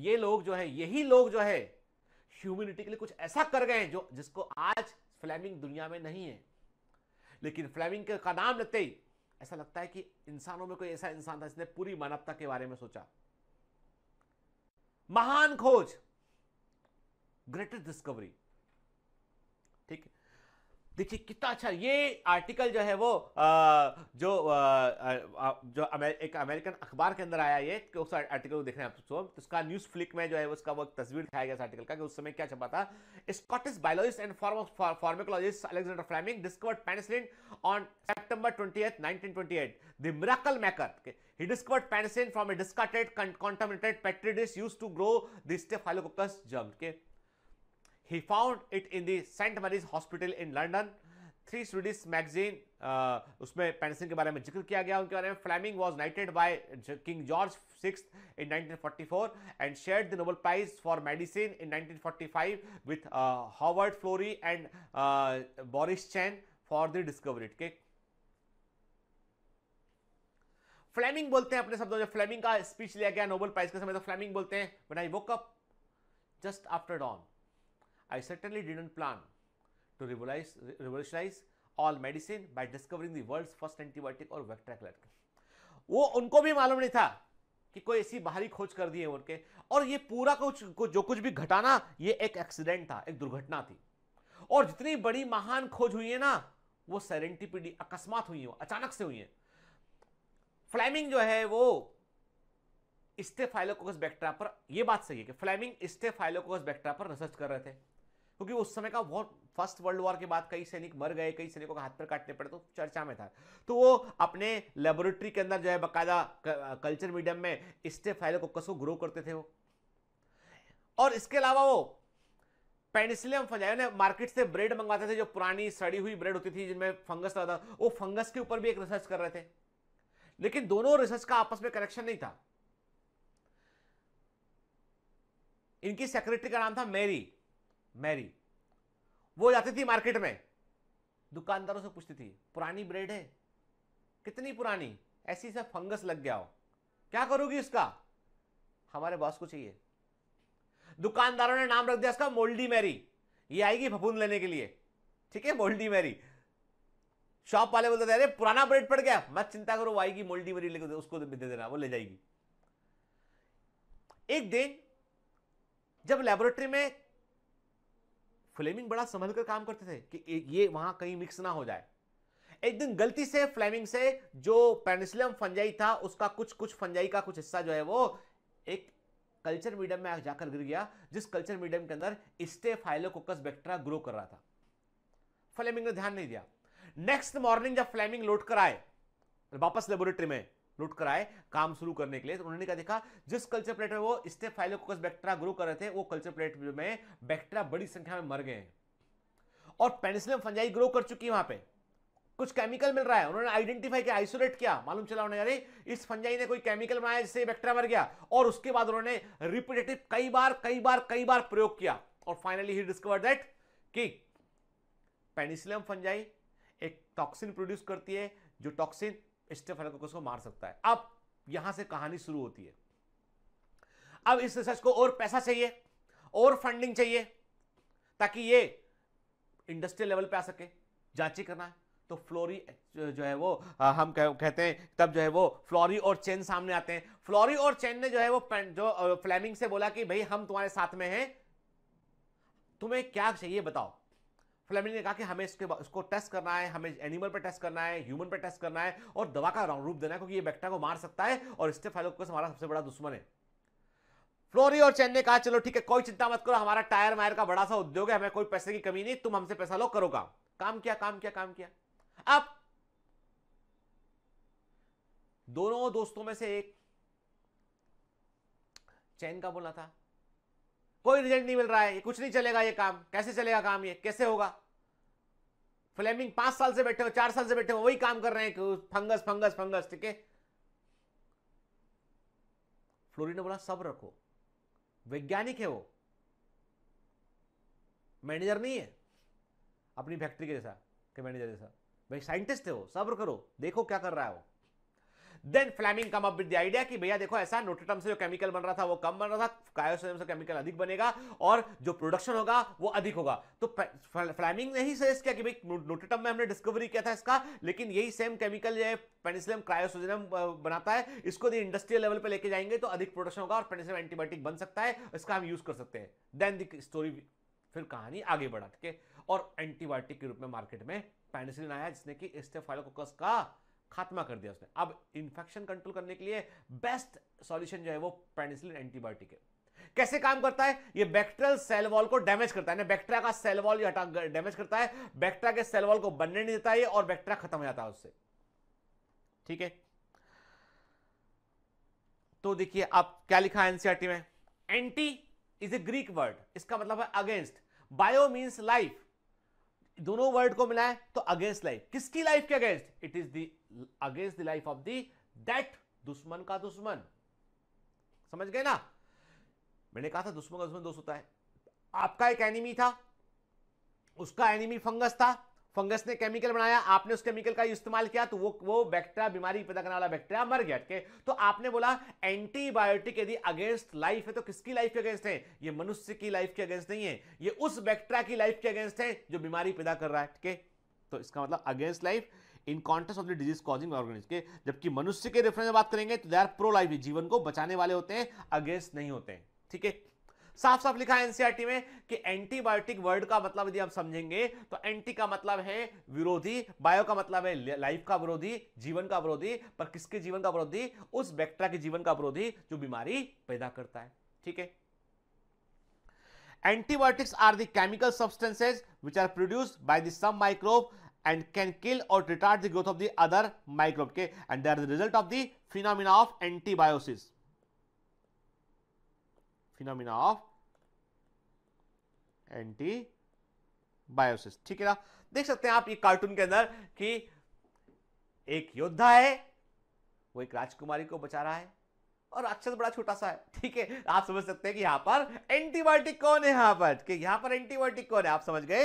[SPEAKER 1] ये लोग जो है यही लोग जो है ह्यूमिनिटी के लिए कुछ ऐसा कर गए हैं जो जिसको आज फ्लैमिंग दुनिया में नहीं है लेकिन फ्लैमिंग का नाम लेते ही ऐसा लगता है कि इंसानों में कोई ऐसा इंसान था जिसने पूरी मानवता के बारे में सोचा महान खोज ग्रेटेस्ट डिस्कवरी ठीक है देखिए कितना अच्छा ये आर्टिकल जो है वो आ, जो आ, जो अमेर, एक अमेरिकन अखबार के अंदर आया ये कि उस आर्टिकल को देख रहे हैं आप तो तो उसका न्यूज़ फ्लिक में जो है उसका वो एक तस्वीर दिखाया गया आर्टिकल का कि उस समय क्या छपा था Scottish biologist and pharmacologist Alexander Fleming discovered penicillin on September twenty nineteen twenty eight the miracle maker he discovered penicillin from a discarded con contaminated petri to grow to grow the staphylococcus okay He found it in the St. Mary's Hospital in London. Three Swedish magazine उसमें penicillin के बारे में जिक्र किया गया उनके बारे में Fleming was knighted by King George six in four and share the Nobel prize for medicine in 1945 with Howard Florey and Boris Chain for the discovery के फ्लेमिंग बोलते हैं अपने शब्दों में फ्लैमिंग का स्पीच लिया गया नोबल प्राइज के समय तो फ्लेमिंग बोलते हैं when I woke just after dawn I certainly didn't plan to revolutionize all medicine by discovering the world's first antibiotic or vector वो उनको भी मालूम नहीं था कि कोई ऐसी बाहरी खोज कर दी है उनके और ये पूरा कुछ को जो कुछ भी घटाना ये एक एक्सीडेंट था एक दुर्घटना थी और जितनी बड़ी महान खोज हुई है ना वो सेरेंटिपिडी अकस्मात हुई है अचानक से हुई है फ्लैमिंग जो है वो स्टेफाइलोकोकस बैक्टेरिया पर ये बात सही है कि फ्लैमिंग स्टेफाइलोकोकस बैक्टेरिया पर रिसर्च कर रहे थे क्योंकि उस समय का बहुत फर्स्ट वर्ल्ड वॉर के बाद कई सैनिक मर गए कई सैनिकों का हाथ पर काटने पड़े तो चर्चा में था तो वो अपने लेबोरेटरी के अंदर जो है बकायदा कल्चर मीडियम में फाइल को ग्रो करते थे वो और इसके अलावा वो पेनिसिलियम फंजाई ने मार्केट से ब्रेड मंगवाते थे जो पुरानी सड़ी हुई ब्रेड होती थी जिनमें फंगस था वो फंगस के ऊपर भी एक रिसर्च कर रहे थे लेकिन दोनों रिसर्च का आपस में कनेक्शन नहीं था इनकी सेक्रेटरी का नाम था मेरी मैरी वो जाती थी मार्केट में दुकानदारों से पूछती थी पुरानी ब्रेड है कितनी पुरानी ऐसी से फंगस लग गया हो क्या करोगी इसका हमारे बॉस को चाहिए दुकानदारों ने नाम रख दिया इसका मोल्डी मैरी ये आएगी फपून लेने के लिए ठीक है मोल्डी मैरी शॉप वाले बोलते थे अरे पुराना ब्रेड पड़ गया मत चिंता करो आएगी मोल्डी मैरी लेकर उसको दे देना वो ले जाएगी एक दिन जब लेबोरेटरी में फ्लेमिंग बड़ा संभल कर काम करते थे कि ये वहां कहीं मिक्स ना हो जाए एक दिन गलती से फ्लेमिंग से जो पेनिसिलम फंजाई था उसका कुछ कुछ फंजाई का कुछ हिस्सा जो है वो एक कल्चर मीडियम में जाकर गिर गया जिस कल्चर मीडियम के अंदर फाइलोकोकस बैक्टेरिया ग्रो कर रहा था फ्लेमिंग ने ध्यान नहीं दिया नेक्स्ट मॉर्निंग जब फ्लेमिंग लौट कर आए वापस लेबोरेटरी में लुट कर आए काम शुरू करने के लिए तो उन्होंने क्या देखा जिस कल्चर प्लेट में वो स्टेप फाइलोकोकस बैक्टेरिया ग्रो कर रहे थे वो कल्चर प्लेट में बैक्टेरिया बड़ी संख्या में मर गए हैं और पेनिसिलम फंजाई ग्रो कर चुकी है वहां पे कुछ केमिकल मिल रहा है उन्होंने आइडेंटिफाई किया आइसोलेट किया मालूम चला उन्हें अरे इस फंजाई ने कोई केमिकल बनाया जिससे बैक्टेरिया मर गया और उसके बाद उन्होंने रिपीटेटिव कई बार कई बार कई बार प्रयोग किया और फाइनली ही डिस्कवर दैट कि पेनिसिलम फंजाई एक टॉक्सिन प्रोड्यूस करती है जो टॉक्सिन स्टेफेनाकोकस को मार सकता है अब यहां से कहानी शुरू होती है अब इस रिसर्च को और पैसा चाहिए और फंडिंग चाहिए ताकि ये इंडस्ट्रियल लेवल पे आ सके जांची करना है तो फ्लोरी जो है वो हम कह, कहते हैं तब जो है वो फ्लोरी और चेन सामने आते हैं फ्लोरी और चेन ने जो है वो जो फ्लेमिंग से बोला कि भाई हम तुम्हारे साथ में हैं तुम्हें क्या चाहिए बताओ फ्लेमिंग ने कहा कि हमें इसके इसको टेस्ट करना है हमें एनिमल पर टेस्ट करना है ह्यूमन पर टेस्ट करना है और दवा का रूप देना है क्योंकि ये बैक्टा को मार सकता है और स्टेफाइलोकोकस हमारा सबसे बड़ा दुश्मन है फ्लोरी और चैन ने कहा चलो ठीक है कोई चिंता मत करो हमारा टायर मायर का बड़ा सा उद्योग है हमें कोई पैसे की कमी नहीं तुम हमसे पैसा लो करो काम काम किया काम किया काम किया अब दोनों दोस्तों में से एक चैन का बोला था कोई रिजल्ट नहीं मिल रहा है ये कुछ नहीं चलेगा ये काम कैसे चलेगा काम ये कैसे होगा फ्लेमिंग पांच साल से बैठे हो चार साल से बैठे हो वही काम कर रहे हैं फंगस फंगस फंगस ठीक है फ्लोरी ने बोला सब रखो वैज्ञानिक है वो मैनेजर नहीं है अपनी फैक्ट्री के जैसा के मैनेजर जैसा भाई साइंटिस्ट है वो सब्र करो देखो क्या कर रहा है वो then Fleming come up with the idea कि भैया देखो ऐसा नोटेटम से जो केमिकल बन रहा था वो कम बन रहा था कायोसोनियम से केमिकल अधिक बनेगा और जो प्रोडक्शन होगा वो अधिक होगा तो फ्लैमिंग ने ही सजेस्ट किया कि भाई नोटेटम में हमने डिस्कवरी किया था इसका लेकिन यही सेम केमिकल जो पेनिसिलियम क्रायोसोजनम बनाता है इसको यदि इंडस्ट्रियल लेवल पर लेके जाएंगे तो अधिक प्रोडक्शन होगा और पेनिसिलियम एंटीबायोटिक बन सकता है इसका हम यूज कर सकते हैं देन द स्टोरी फिर कहानी आगे बढ़ा ठीक है और एंटीबायोटिक के रूप में मार्केट में पेनिसिलिन आया जिसने कि स्टेफाइलोकोकस का खात्मा कर दिया उसने अब इन्फेक्शन कंट्रोल करने के लिए बेस्ट सॉल्यूशन जो है वो पेनिसिलिन एंटीबायोटिक है कैसे काम करता है ये बैक्टीरियल सेल वॉल को डैमेज करता है ना बैक्टीरिया का सेल वॉल हटा डैमेज करता है बैक्टीरिया के सेल वॉल को बनने नहीं देता है और बैक्टीरिया खत्म हो जाता है उससे ठीक है तो देखिए आप क्या लिखा है एनसीआरटी e में anti is a Greek word इसका मतलब है अगेंस्ट बायो मींस लाइफ दोनों वर्ड को मिलाए तो अगेंस्ट लाइफ किसकी लाइफ के अगेंस्ट it is the against the life of the that दुश्मन का दुश्मन समझ गए ना मैंने कहा था दुश्मन का दुश्मन दोस्त होता है आपका एक एनिमी था उसका एनिमी फंगस था फंगस ने केमिकल बनाया आपने उस केमिकल का इस्तेमाल किया तो वो वो बैक्टीरिया बीमारी पैदा करने वाला बैक्टीरिया मर गया के तो आपने बोला एंटीबायोटिक यदि अगेंस्ट लाइफ है तो किसकी लाइफ के अगेंस्ट है ये मनुष्य की लाइफ के अगेंस्ट नहीं है ये उस बैक्टीरिया की लाइफ के अगेंस्ट है जो बीमारी पैदा कर रहा है ठीक है तो इसका मतलब against life in context of the disease causing organism के जबकि मनुष्य के रेफरेंस में बात करेंगे तो दे आर प्रो लाइफ जीवन को बचाने वाले होते हैं अगेंस्ट नहीं होते ठीक है साफ साफ लिखा है एनसीआरटी e में कि एंटीबायोटिक वर्ड का मतलब यदि आप समझेंगे तो एंटी का मतलब है विरोधी बायो का मतलब है लाइफ का विरोधी जीवन का विरोधी पर किसके जीवन का विरोधी उस बैक्टेरिया के जीवन का विरोधी जो बीमारी पैदा करता है ठीक है antibiotics are the chemical substances which are produced by the some microbe and can kill or retard the growth of the other microbe okay and they are the result of the phenomena of antibiosis phenomena of antibiosis ठीक है ना देख सकते हैं आप ये cartoon के अंदर कि एक योद्धा है वो एक राजकुमारी को बचा रहा है और राक्षस अच्छा बड़ा छोटा सा है ठीक है आप समझ सकते हैं कि यहां पर एंटीबायोटिक कौन है यहां पर कि यहां पर एंटीबायोटिक कौन है आप समझ गए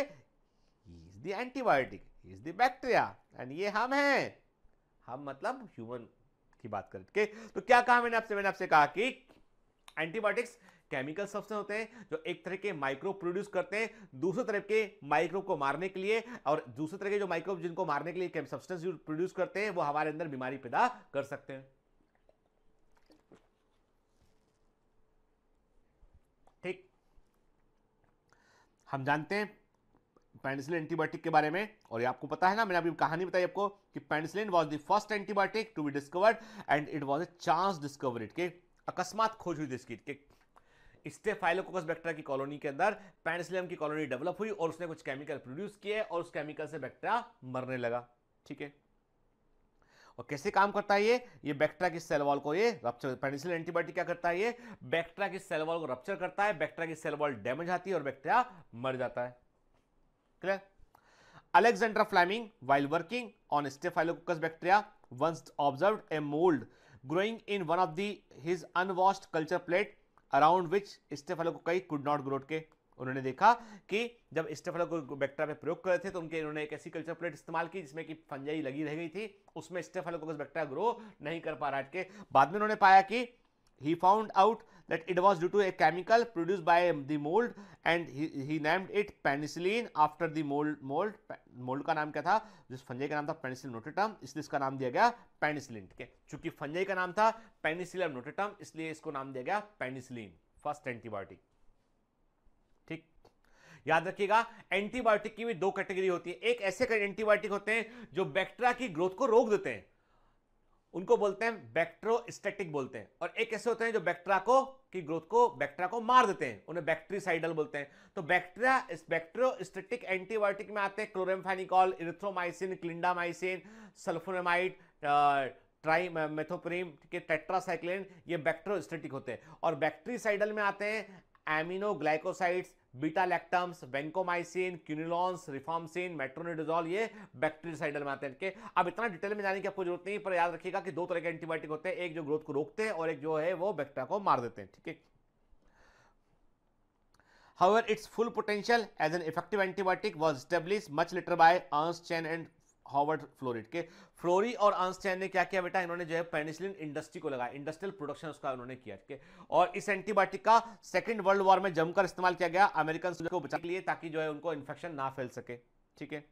[SPEAKER 1] antibiotic is the bacteria and ये हम हैं हम मतलब ह्यूमन की बात करके तो क्या कहा मैंने आपसे मैंने आपसे कहा कि एंटीबायोटिक्स केमिकल सबसे होते हैं जो एक तरह के माइक्रो प्रोड्यूस करते हैं दूसरे तरह के माइक्रोब को मारने के लिए और दूसरे तरह के जो माइक्रोब जिनको मारने के लिए सब्सटेंस प्रोड्यूस करते हैं वो हमारे अंदर बीमारी पैदा कर सकते हैं ठीक हम जानते हैं पेनिसिलिन एंटीबायोटिक के बारे में और ये आपको पता है ना मैंने अभी कहानी बताई आपको कि penicillin was the first antibiotic to be discovered and it was a chance discovery के अकस्मात खोज हुई थी इसकी के स्टेफाइलोकोकस बैक्टीरिया की कॉलोनी के अंदर पेनिसिलिन की कॉलोनी डेवलप हुई और उसने कुछ केमिकल प्रोड्यूस किए और उस केमिकल से बैक्टीरिया मरने लगा ठीक है और कैसे काम करता है ये ये बैक्टीरिया की सेल वॉल को ये रप्चर पेनिसिलिन एंटीबायोटिक क्या करता है ये बैक्टीरिया की सेल वॉल को रप्चर करता है बैक्टीरिया की सेल वॉल डैमेज आती है और बैक्टीरिया मर जाता है clear Alexander Fleming while working on Staphylococcus bacteria once observe a mould growing in one of the his unwashed culture plate around which staphylococci could not grow के उन्होंने देखा कि जब स्टेफेलोको बैक्टेरिया पे प्रयोग कर रहे थे तो उनके इन्होंने एक ऐसी कल्चर प्लेट इस्तेमाल की जिसमें कि फंजाई लगी रह गई थी उसमें स्टेफेलोकोकस बैक्टेरिया ग्रो नहीं कर पा रहा है के बाद में उन्होंने पाया कि he found out that it was due to a chemical produced by the mold and he, he named it penicillin after the mold mold mold का नाम क्या था jis fungi ka नाम tha penicillin notatum isliye iska naam दिया गया penicillin theek hai चूंकि fungi का नाम था पेनिसिलम notatum इसलिए इसको नाम दिया गया penicillin फर्स्ट एंटीबायोटिक ठीक याद रखिएगा एंटीबायोटिक की भी दो कैटेगरी होती है एक ऐसे एंटीबायोटिक होते हैं जो बैक्टीरिया की ग्रोथ को रोक देते हैं उनको बोलते हैं बैक्ट्रोस्टेटिक बोलते हैं और एक ऐसे होते हैं जो बैक्ट्रा को की ग्रोथ को बैक्ट्रा को मार देते हैं उन्हें बैक्ट्रीसाइडल बोलते हैं तो बैक्ट्रिया इस बैक्ट्रोस्टेटिक एंटीबायोटिक में आते हैं chloramphenicol erythromycin clindamycin sulfonamide trimethoprim ठीक है टेट्रासाइक्लिन ये बैक्ट्रोस्टेटिक होते हैं और बैक्ट्रीसाइडल में आते हैं aminoglycosides beta lactams vancomycin quinolones rifamycin metronidazole ये बैक्टीरियाइडल में आते हैं इनके अब इतना डिटेल में जाने की आपको जरूरत नहीं पर याद रखिएगा कि दो तरह के एंटीबायोटिक होते हैं एक जो ग्रोथ को रोकते हैं और एक जो है वो बैक्टीरिया को मार देते हैं ठीक है However, its full potential as an effective antibiotic was established much later by Ernst Chen and Howard Florey के फ्लोरी और आंस्टैन ने क्या किया बेटा इन्होंने जो है पेनिसिलिन इंडस्ट्री को लगाया इंडस्ट्रियल प्रोडक्शन उसका उन्होंने किया ठीक है और इस एंटीबायोटिक का सेकेंड वर्ल्ड वॉर में जमकर इस्तेमाल किया गया अमेरिकन को बचाने के लिए ताकि जो है उनको इन्फेक्शन ना फैल सके ठीक है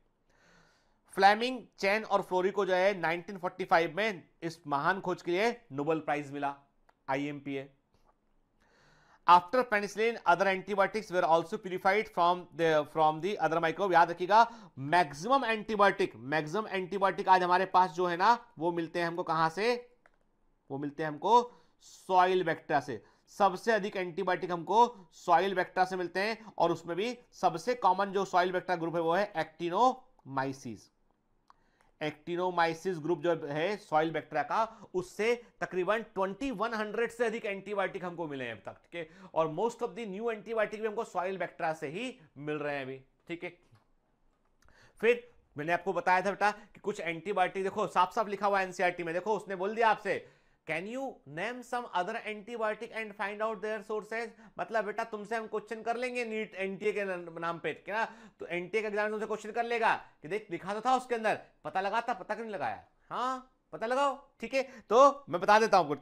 [SPEAKER 1] फ्लैमिंग चैन और फ्लोरी को जो है 1945 में इस महान खोज के लिए नोबल प्राइज मिला I after penicillin other antibiotics were also purified from from the other microbe याद रखिएगा मैक्सिमम एंटीबायोटिक मैक्सिमम एंटीबायोटिक आज हमारे पास जो है ना वो मिलते हैं हमको कहां से वो मिलते हैं हमको सॉइल बैक्टेरिया से सबसे अधिक एंटीबायोटिक हमको सॉइल बैक्टेरिया से मिलते हैं और उसमें भी सबसे कॉमन जो सॉइल बैक्टेरिया ग्रुप है वो है एक्टिनोमाइसिस एक्टिनोमाइसिस ग्रुप जो है सॉइल बैक्टेरिया का उससे तकरीबन 2100 से अधिक एंटीबायोटिक हमको मिले हैं अब तक ठीक है और most of the new antibiotic भी हमको सॉइल बैक्टेरिया से ही मिल रहे हैं अभी ठीक है फिर मैंने आपको बताया था बेटा कि कुछ एंटीबायोटिक देखो साफ साफ लिखा हुआ एनसीआरटी e में देखो उसने बोल दिया आपसे can you name some other antibiotic and find out their sources मतलब बेटा तुमसे हम क्वेश्चन कर लेंगे नीट एनटीए के नाम पे क्या तो एनटीए का एग्जाम तुमसे क्वेश्चन कर लेगा कि देख लिखा तो था उसके अंदर पता लगा था पता क्यों लगाया हाँ पता लगाओ ठीक है तो मैं बता देता हूँ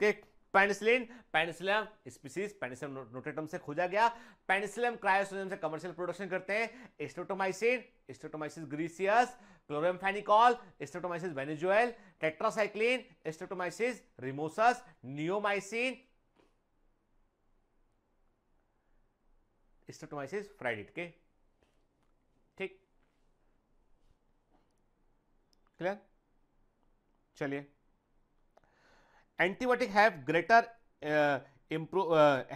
[SPEAKER 1] penicillin Penicillium species Penicillium notatum से खोजा गया पेनिसिलम क्रायोसोजम से कमर्शियल प्रोडक्शन करते हैं streptomycin Streptomyces griseus chloramphenicol Streptomyces venezuelae tetracycline Streptomyces rimosus neomycin Streptomyces fradiae के ठीक क्लियर चलिए antibiotic have greater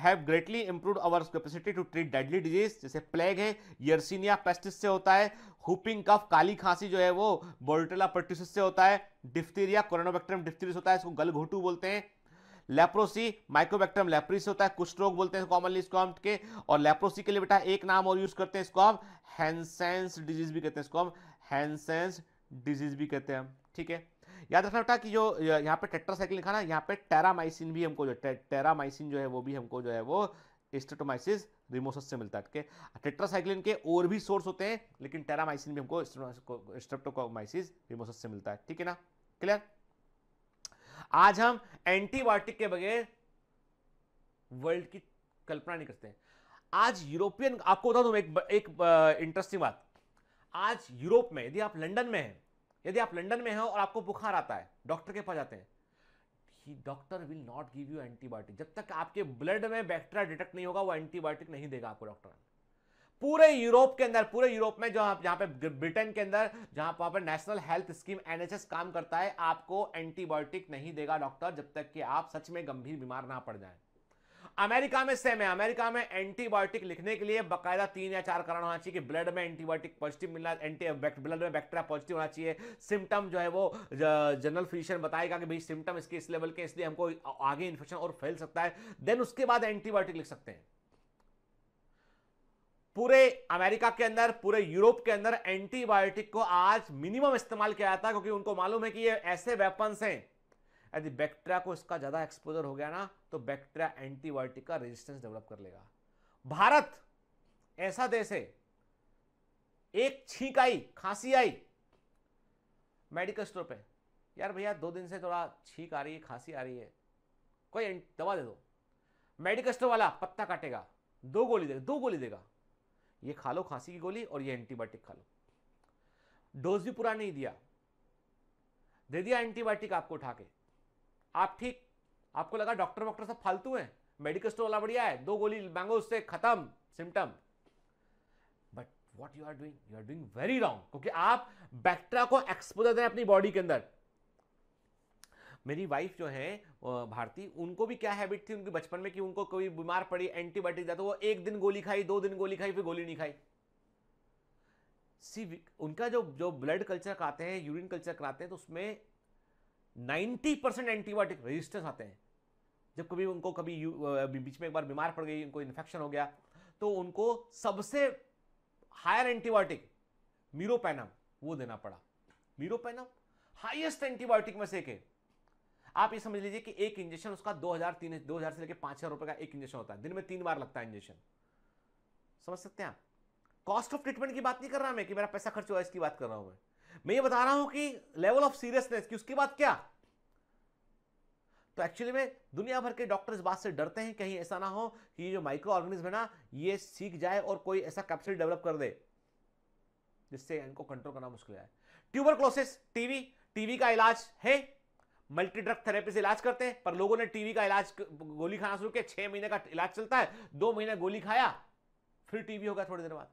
[SPEAKER 1] have greatly improve have capacity to treat deadly disease जैसे प्लेग है यर्सिनिया पेस्टिस से होता है हुपिंग कफ काली खांसी जो है वो बोल्टेला पर्टिस से होता है डिफ्थीरिया कोरोनाबैक्टरम डिफ्थीरिस होता है इसको गलघोटू बोलते हैं लेप्रोसी माइक्रोबैक्टरम से होता है कुछ रोग बोलते हैं कॉमनली इसको हम के और लेप्रोसी के लिए बेटा एक नाम और यूज करते हैं इसको हम हैंसेंस डिजीज भी कहते हैं इसको हम हैंसेंस डिजीज भी कहते हैं हम ठीक है याद रखना बेटा कि जो यहाँ पे टेट्रासाइकिल लिखा ना यहाँ पे टेरामाइसिन भी हमको जो टे, टेरामाइसिन जो है वो भी हमको जो है वो स्टेटोमाइसिस रिमोसस से मिलता है ठीक है टेट्रासाइक्लिन के और भी सोर्स होते हैं लेकिन टेरामाइसिन भी हमको स्ट्रेप्टोकोमाइसिस रिमोसस से मिलता है ठीक है ना क्लियर आज हम एंटीबायोटिक के बगैर वर्ल्ड की कल्पना नहीं करते आज यूरोपियन आपको बता दूं एक, एक इंटरेस्टिंग बात आज यूरोप में यदि आप लंदन में हैं यदि आप लंदन में हो और आपको बुखार आता है डॉक्टर के पास जाते हैं doctor will not give you antibiotic जब तक आपके ब्लड में बैक्टीरिया डिटेक्ट नहीं होगा वो एंटीबायोटिक नहीं देगा आपको डॉक्टर पूरे यूरोप के अंदर पूरे यूरोप में जो आप जहाँ पे ब्रिटेन के अंदर जहां पर नेशनल हेल्थ स्कीम एनएचएस काम करता है आपको एंटीबायोटिक नहीं देगा डॉक्टर जब तक कि आप सच में गंभीर बीमार ना पड़ जाए अमेरिका में सेम है अमेरिका में एंटीबायोटिक लिखने के लिए बकायदा तीन या चार कारण होना चाहिए कि ब्लड में एंटीबायोटिक पॉजिटिव मिलना एंटी ब्लड में बैक्टीरिया पॉजिटिव होना चाहिए सिम्टम जो है वो जनरल फिजिशियन बताएगा कि भाई सिम्टम इसके इस लेवल के इसलिए हमको आगे इन्फेक्शन और फैल सकता है देन उसके बाद एंटीबायोटिक लिख सकते हैं पूरे अमेरिका के अंदर पूरे यूरोप के अंदर एंटीबायोटिक को आज मिनिमम इस्तेमाल किया जाता है क्योंकि उनको मालूम है कि ये ऐसे वेपन्स हैं यदि बैक्टीरिया को इसका ज़्यादा एक्सपोजर हो गया ना तो बैक्टीरिया एंटीबायोटिक का रेजिस्टेंस डेवलप कर लेगा भारत ऐसा देश है एक छींक आई खांसी आई मेडिकल स्टोर पे यार भैया दो दिन से थोड़ा छींक आ रही है खांसी आ रही है कोई दवा दे दो मेडिकल स्टोर वाला पत्ता काटेगा दो गोली देगा दो गोली देगा ये खा लो खांसी की गोली और ये एंटीबायोटिक खा लो डोज भी पूरा नहीं दिया दे दिया एंटीबायोटिक आपको उठा के आप ठीक आपको लगा डॉक्टर वॉक्टर सब फालतू हैं मेडिकल स्टोर वाला बढ़िया है दो गोली मांगो उससे खत्म symptom but what you are doing you are doing very wrong क्योंकि आप बैक्टेरिया को एक्सपोजर दें अपनी बॉडी के अंदर मेरी वाइफ जो है भारती उनको भी क्या हैबिट थी उनके बचपन में कि उनको कोई बीमार पड़ी एंटीबायोटिक दिया तो वो एक दिन गोली खाई दो दिन गोली खाई फिर गोली नहीं खाई सी उनका जो जो ब्लड कल्चर कराते हैं यूरिन कल्चर कराते हैं तो उसमें 90 परसेंट एंटीबायोटिक रेजिस्टेंस आते हैं जब कभी उनको कभी बीच में एक बार बीमार पड़ गई उनको इन्फेक्शन हो गया तो उनको सबसे हायर एंटीबायोटिक मीरोपैनम वो देना पड़ा मीरोपेनम हाईएस्ट एंटीबायोटिक में से एक है आप ये समझ लीजिए कि एक इंजेक्शन उसका 2000 तीन हजार से लेकर पांच हज़ार रुपए का एक इंजेक्शन होता है दिन में तीन बार लगता है इंजेक्शन समझ सकते हैं आप कॉस्ट ऑफ ट्रीटमेंट की बात नहीं कर रहा मैं कि मेरा पैसा खर्च हुआ इसकी बात कर रहा हूं मैं मैं ये बता रहा हूं कि लेवल ऑफ सीरियसनेस कि उसके बाद क्या तो एक्चुअली में दुनिया भर के डॉक्टर इस बात से डरते हैं कहीं ऐसा ना हो कि ये जो माइक्रो ऑर्गेनिज्म है ना ये सीख जाए और कोई ऐसा कैप्सूल डेवलप कर दे जिससे इनको कंट्रोल करना मुश्किल है क्लोसिस टीवी टीवी का इलाज है मल्टी ड्रग थेरेपी से इलाज करते हैं पर लोगों ने टीवी का इलाज गोली खाना शुरू किया छह महीने का इलाज चलता है दो महीने गोली खाया फिर टीवी होगा थोड़ी देर बाद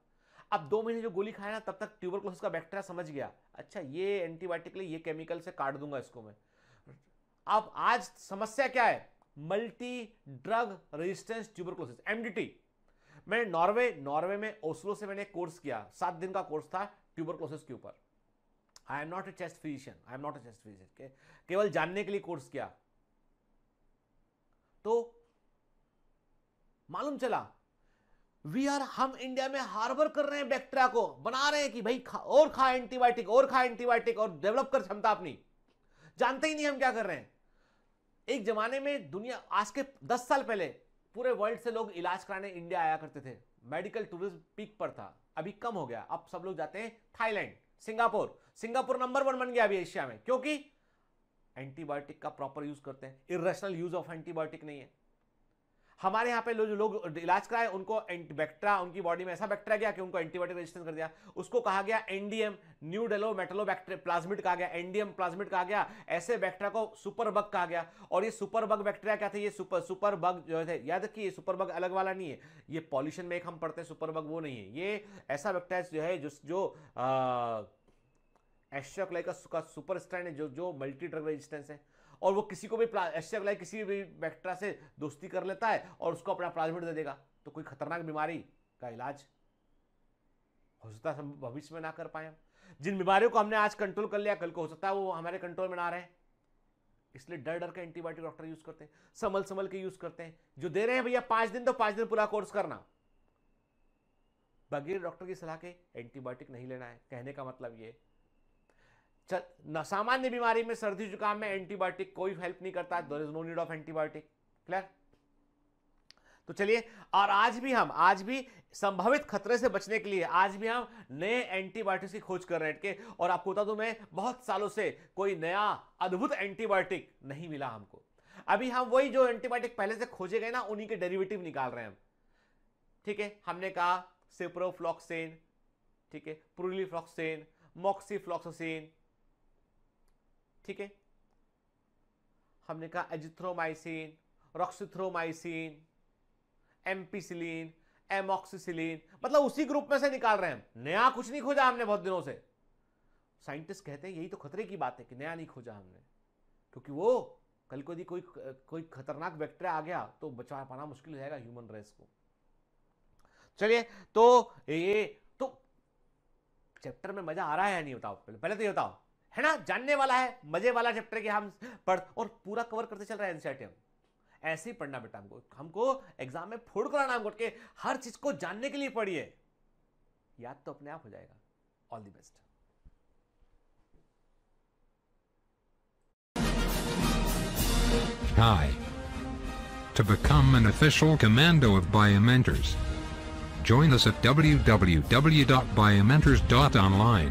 [SPEAKER 1] अब दो महीने जो गोली खाया ना तब तक ट्यूबर का बैक्टीरिया समझ गया अच्छा ये एंटीबायोटिक ये केमिकल से काट दूंगा इसको मैं अब आज समस्या क्या है multi drug resistance tuberculosis MDT मैंने नॉर्वे नॉर्वे में ओस्लो से मैंने कोर्स किया सात दिन का कोर्स था ट्यूबरक्लोसिस के ऊपर I am not a chest physician I am not a chest physician केवल जानने के लिए कोर्स किया तो मालूम चला वी आर हम इंडिया में हार्बर कर रहे हैं बैक्टीरिया को बना रहे हैं कि भाई खा, और खा एंटीबायोटिक और खा एंटीबायोटिक और डेवलप कर क्षमता अपनी जानते ही नहीं हम क्या कर रहे हैं एक जमाने में दुनिया आज के दस साल पहले पूरे वर्ल्ड से लोग इलाज कराने इंडिया आया करते थे मेडिकल टूरिज्म पीक पर था अभी कम हो गया अब सब लोग जाते हैं Thailand Singapore Singapore number one बन गया अभी एशिया में क्योंकि एंटीबायोटिक का प्रॉपर यूज करते हैं इरेशनल यूज ऑफ एंटीबायोटिक नहीं है हमारे यहाँ पे जो लोग इलाज कराए उनको बैक्टेरिया उनकी बॉडी में ऐसा बैक्टेरिया गया कि उनको एंटीबायोटिक रेजिस्टेंस कर दिया उसको कहा गया NDM New Delhi metallo plasmid कहा गया एनडीएम प्लाज्मिड कहा गया ऐसे बैक्टेरिया को सुपर बग कहा गया और ये सुपर बग बैक्टेरिया क्या थे ये सुपर सुपर बग जो है याद रखिए सुपर बग अलग वाला नहीं है ये पॉल्यूशन में एक हम पढ़ते हैं सुपर बग वो नहीं है ये ऐसा बैक्टेरिया जो है जो जो एस्ट्राक्लाई का, का सुपर स्टैंड है जो जो मल्टी ड्रग रेजिस्टेंस है और वो किसी को भी एस्टेबलाई किसी भी बैक्टेरिया से दोस्ती कर लेता है और उसको अपना प्लाज्मिड दे देगा तो कोई खतरनाक बीमारी का इलाज हो सकता है भविष्य में ना कर पाए जिन बीमारियों को हमने आज कंट्रोल कर लिया कल को हो सकता है वो हमारे कंट्रोल में ना रहे इसलिए डर डर के एंटीबायोटिक डॉक्टर यूज करते हैं संभल संभल के यूज करते हैं जो दे रहे हैं भैया पांच दिन तो पांच दिन पूरा कोर्स करना बगैर डॉक्टर की सलाह के एंटीबायोटिक नहीं लेना है कहने का मतलब ये सामान्य बीमारी में सर्दी जुकाम में एंटीबायोटिक कोई हेल्प नहीं करता there is no need of antibiotic clear तो चलिए और आज भी हम आज भी संभावित खतरे से बचने के लिए आज भी हम नए एंटीबायोटिक्स की खोज कर रहे हैं के और आपको बता दूं मैं बहुत सालों से कोई नया अद्भुत एंटीबायोटिक नहीं मिला हमको अभी हम वही जो एंटीबायोटिक पहले से खोजे गए ना उन्हीं के डेरिवेटिव निकाल रहे हैं हम ठीक है हमने कहा सिप्रोफ्लॉक्सेन ठीक है प्रोलीफ्लॉक्सेन मोक्सीफ्लॉक्सोसिन ठीक है हमने कहा एजिथ्रोमाइसिन रॉक्सीथ्रोमाइसिन एम्पीसिलीन एमोक्सिसिलीन मतलब उसी ग्रुप में से निकाल रहे हैं नया कुछ नहीं खोजा हमने बहुत दिनों से साइंटिस्ट कहते हैं यही तो खतरे की बात है कि नया नहीं खोजा हमने क्योंकि वो कल को यदि कोई कोई खतरनाक बैक्टीरिया आ गया तो बचा पाना मुश्किल हो जाएगा ह्यूमन रेस को चलिए तो ये तो चैप्टर में मजा आ रहा है या नहीं बताओ पहले पहले तो ये बताओ है ना जानने वाला है मजे वाला चैप्टर के हम पढ़ और पूरा कवर करते चल रहे है एनसीआरटी हम ऐसे ही पढ़ना बेटा हमको हमको एग्जाम में फोड़ कर आना के हर चीज को जानने के लिए पढ़िए याद तो अपने आप हो जाएगा all the best Hi. To become an official commando of Biomentors, join us at www.biomentors.online.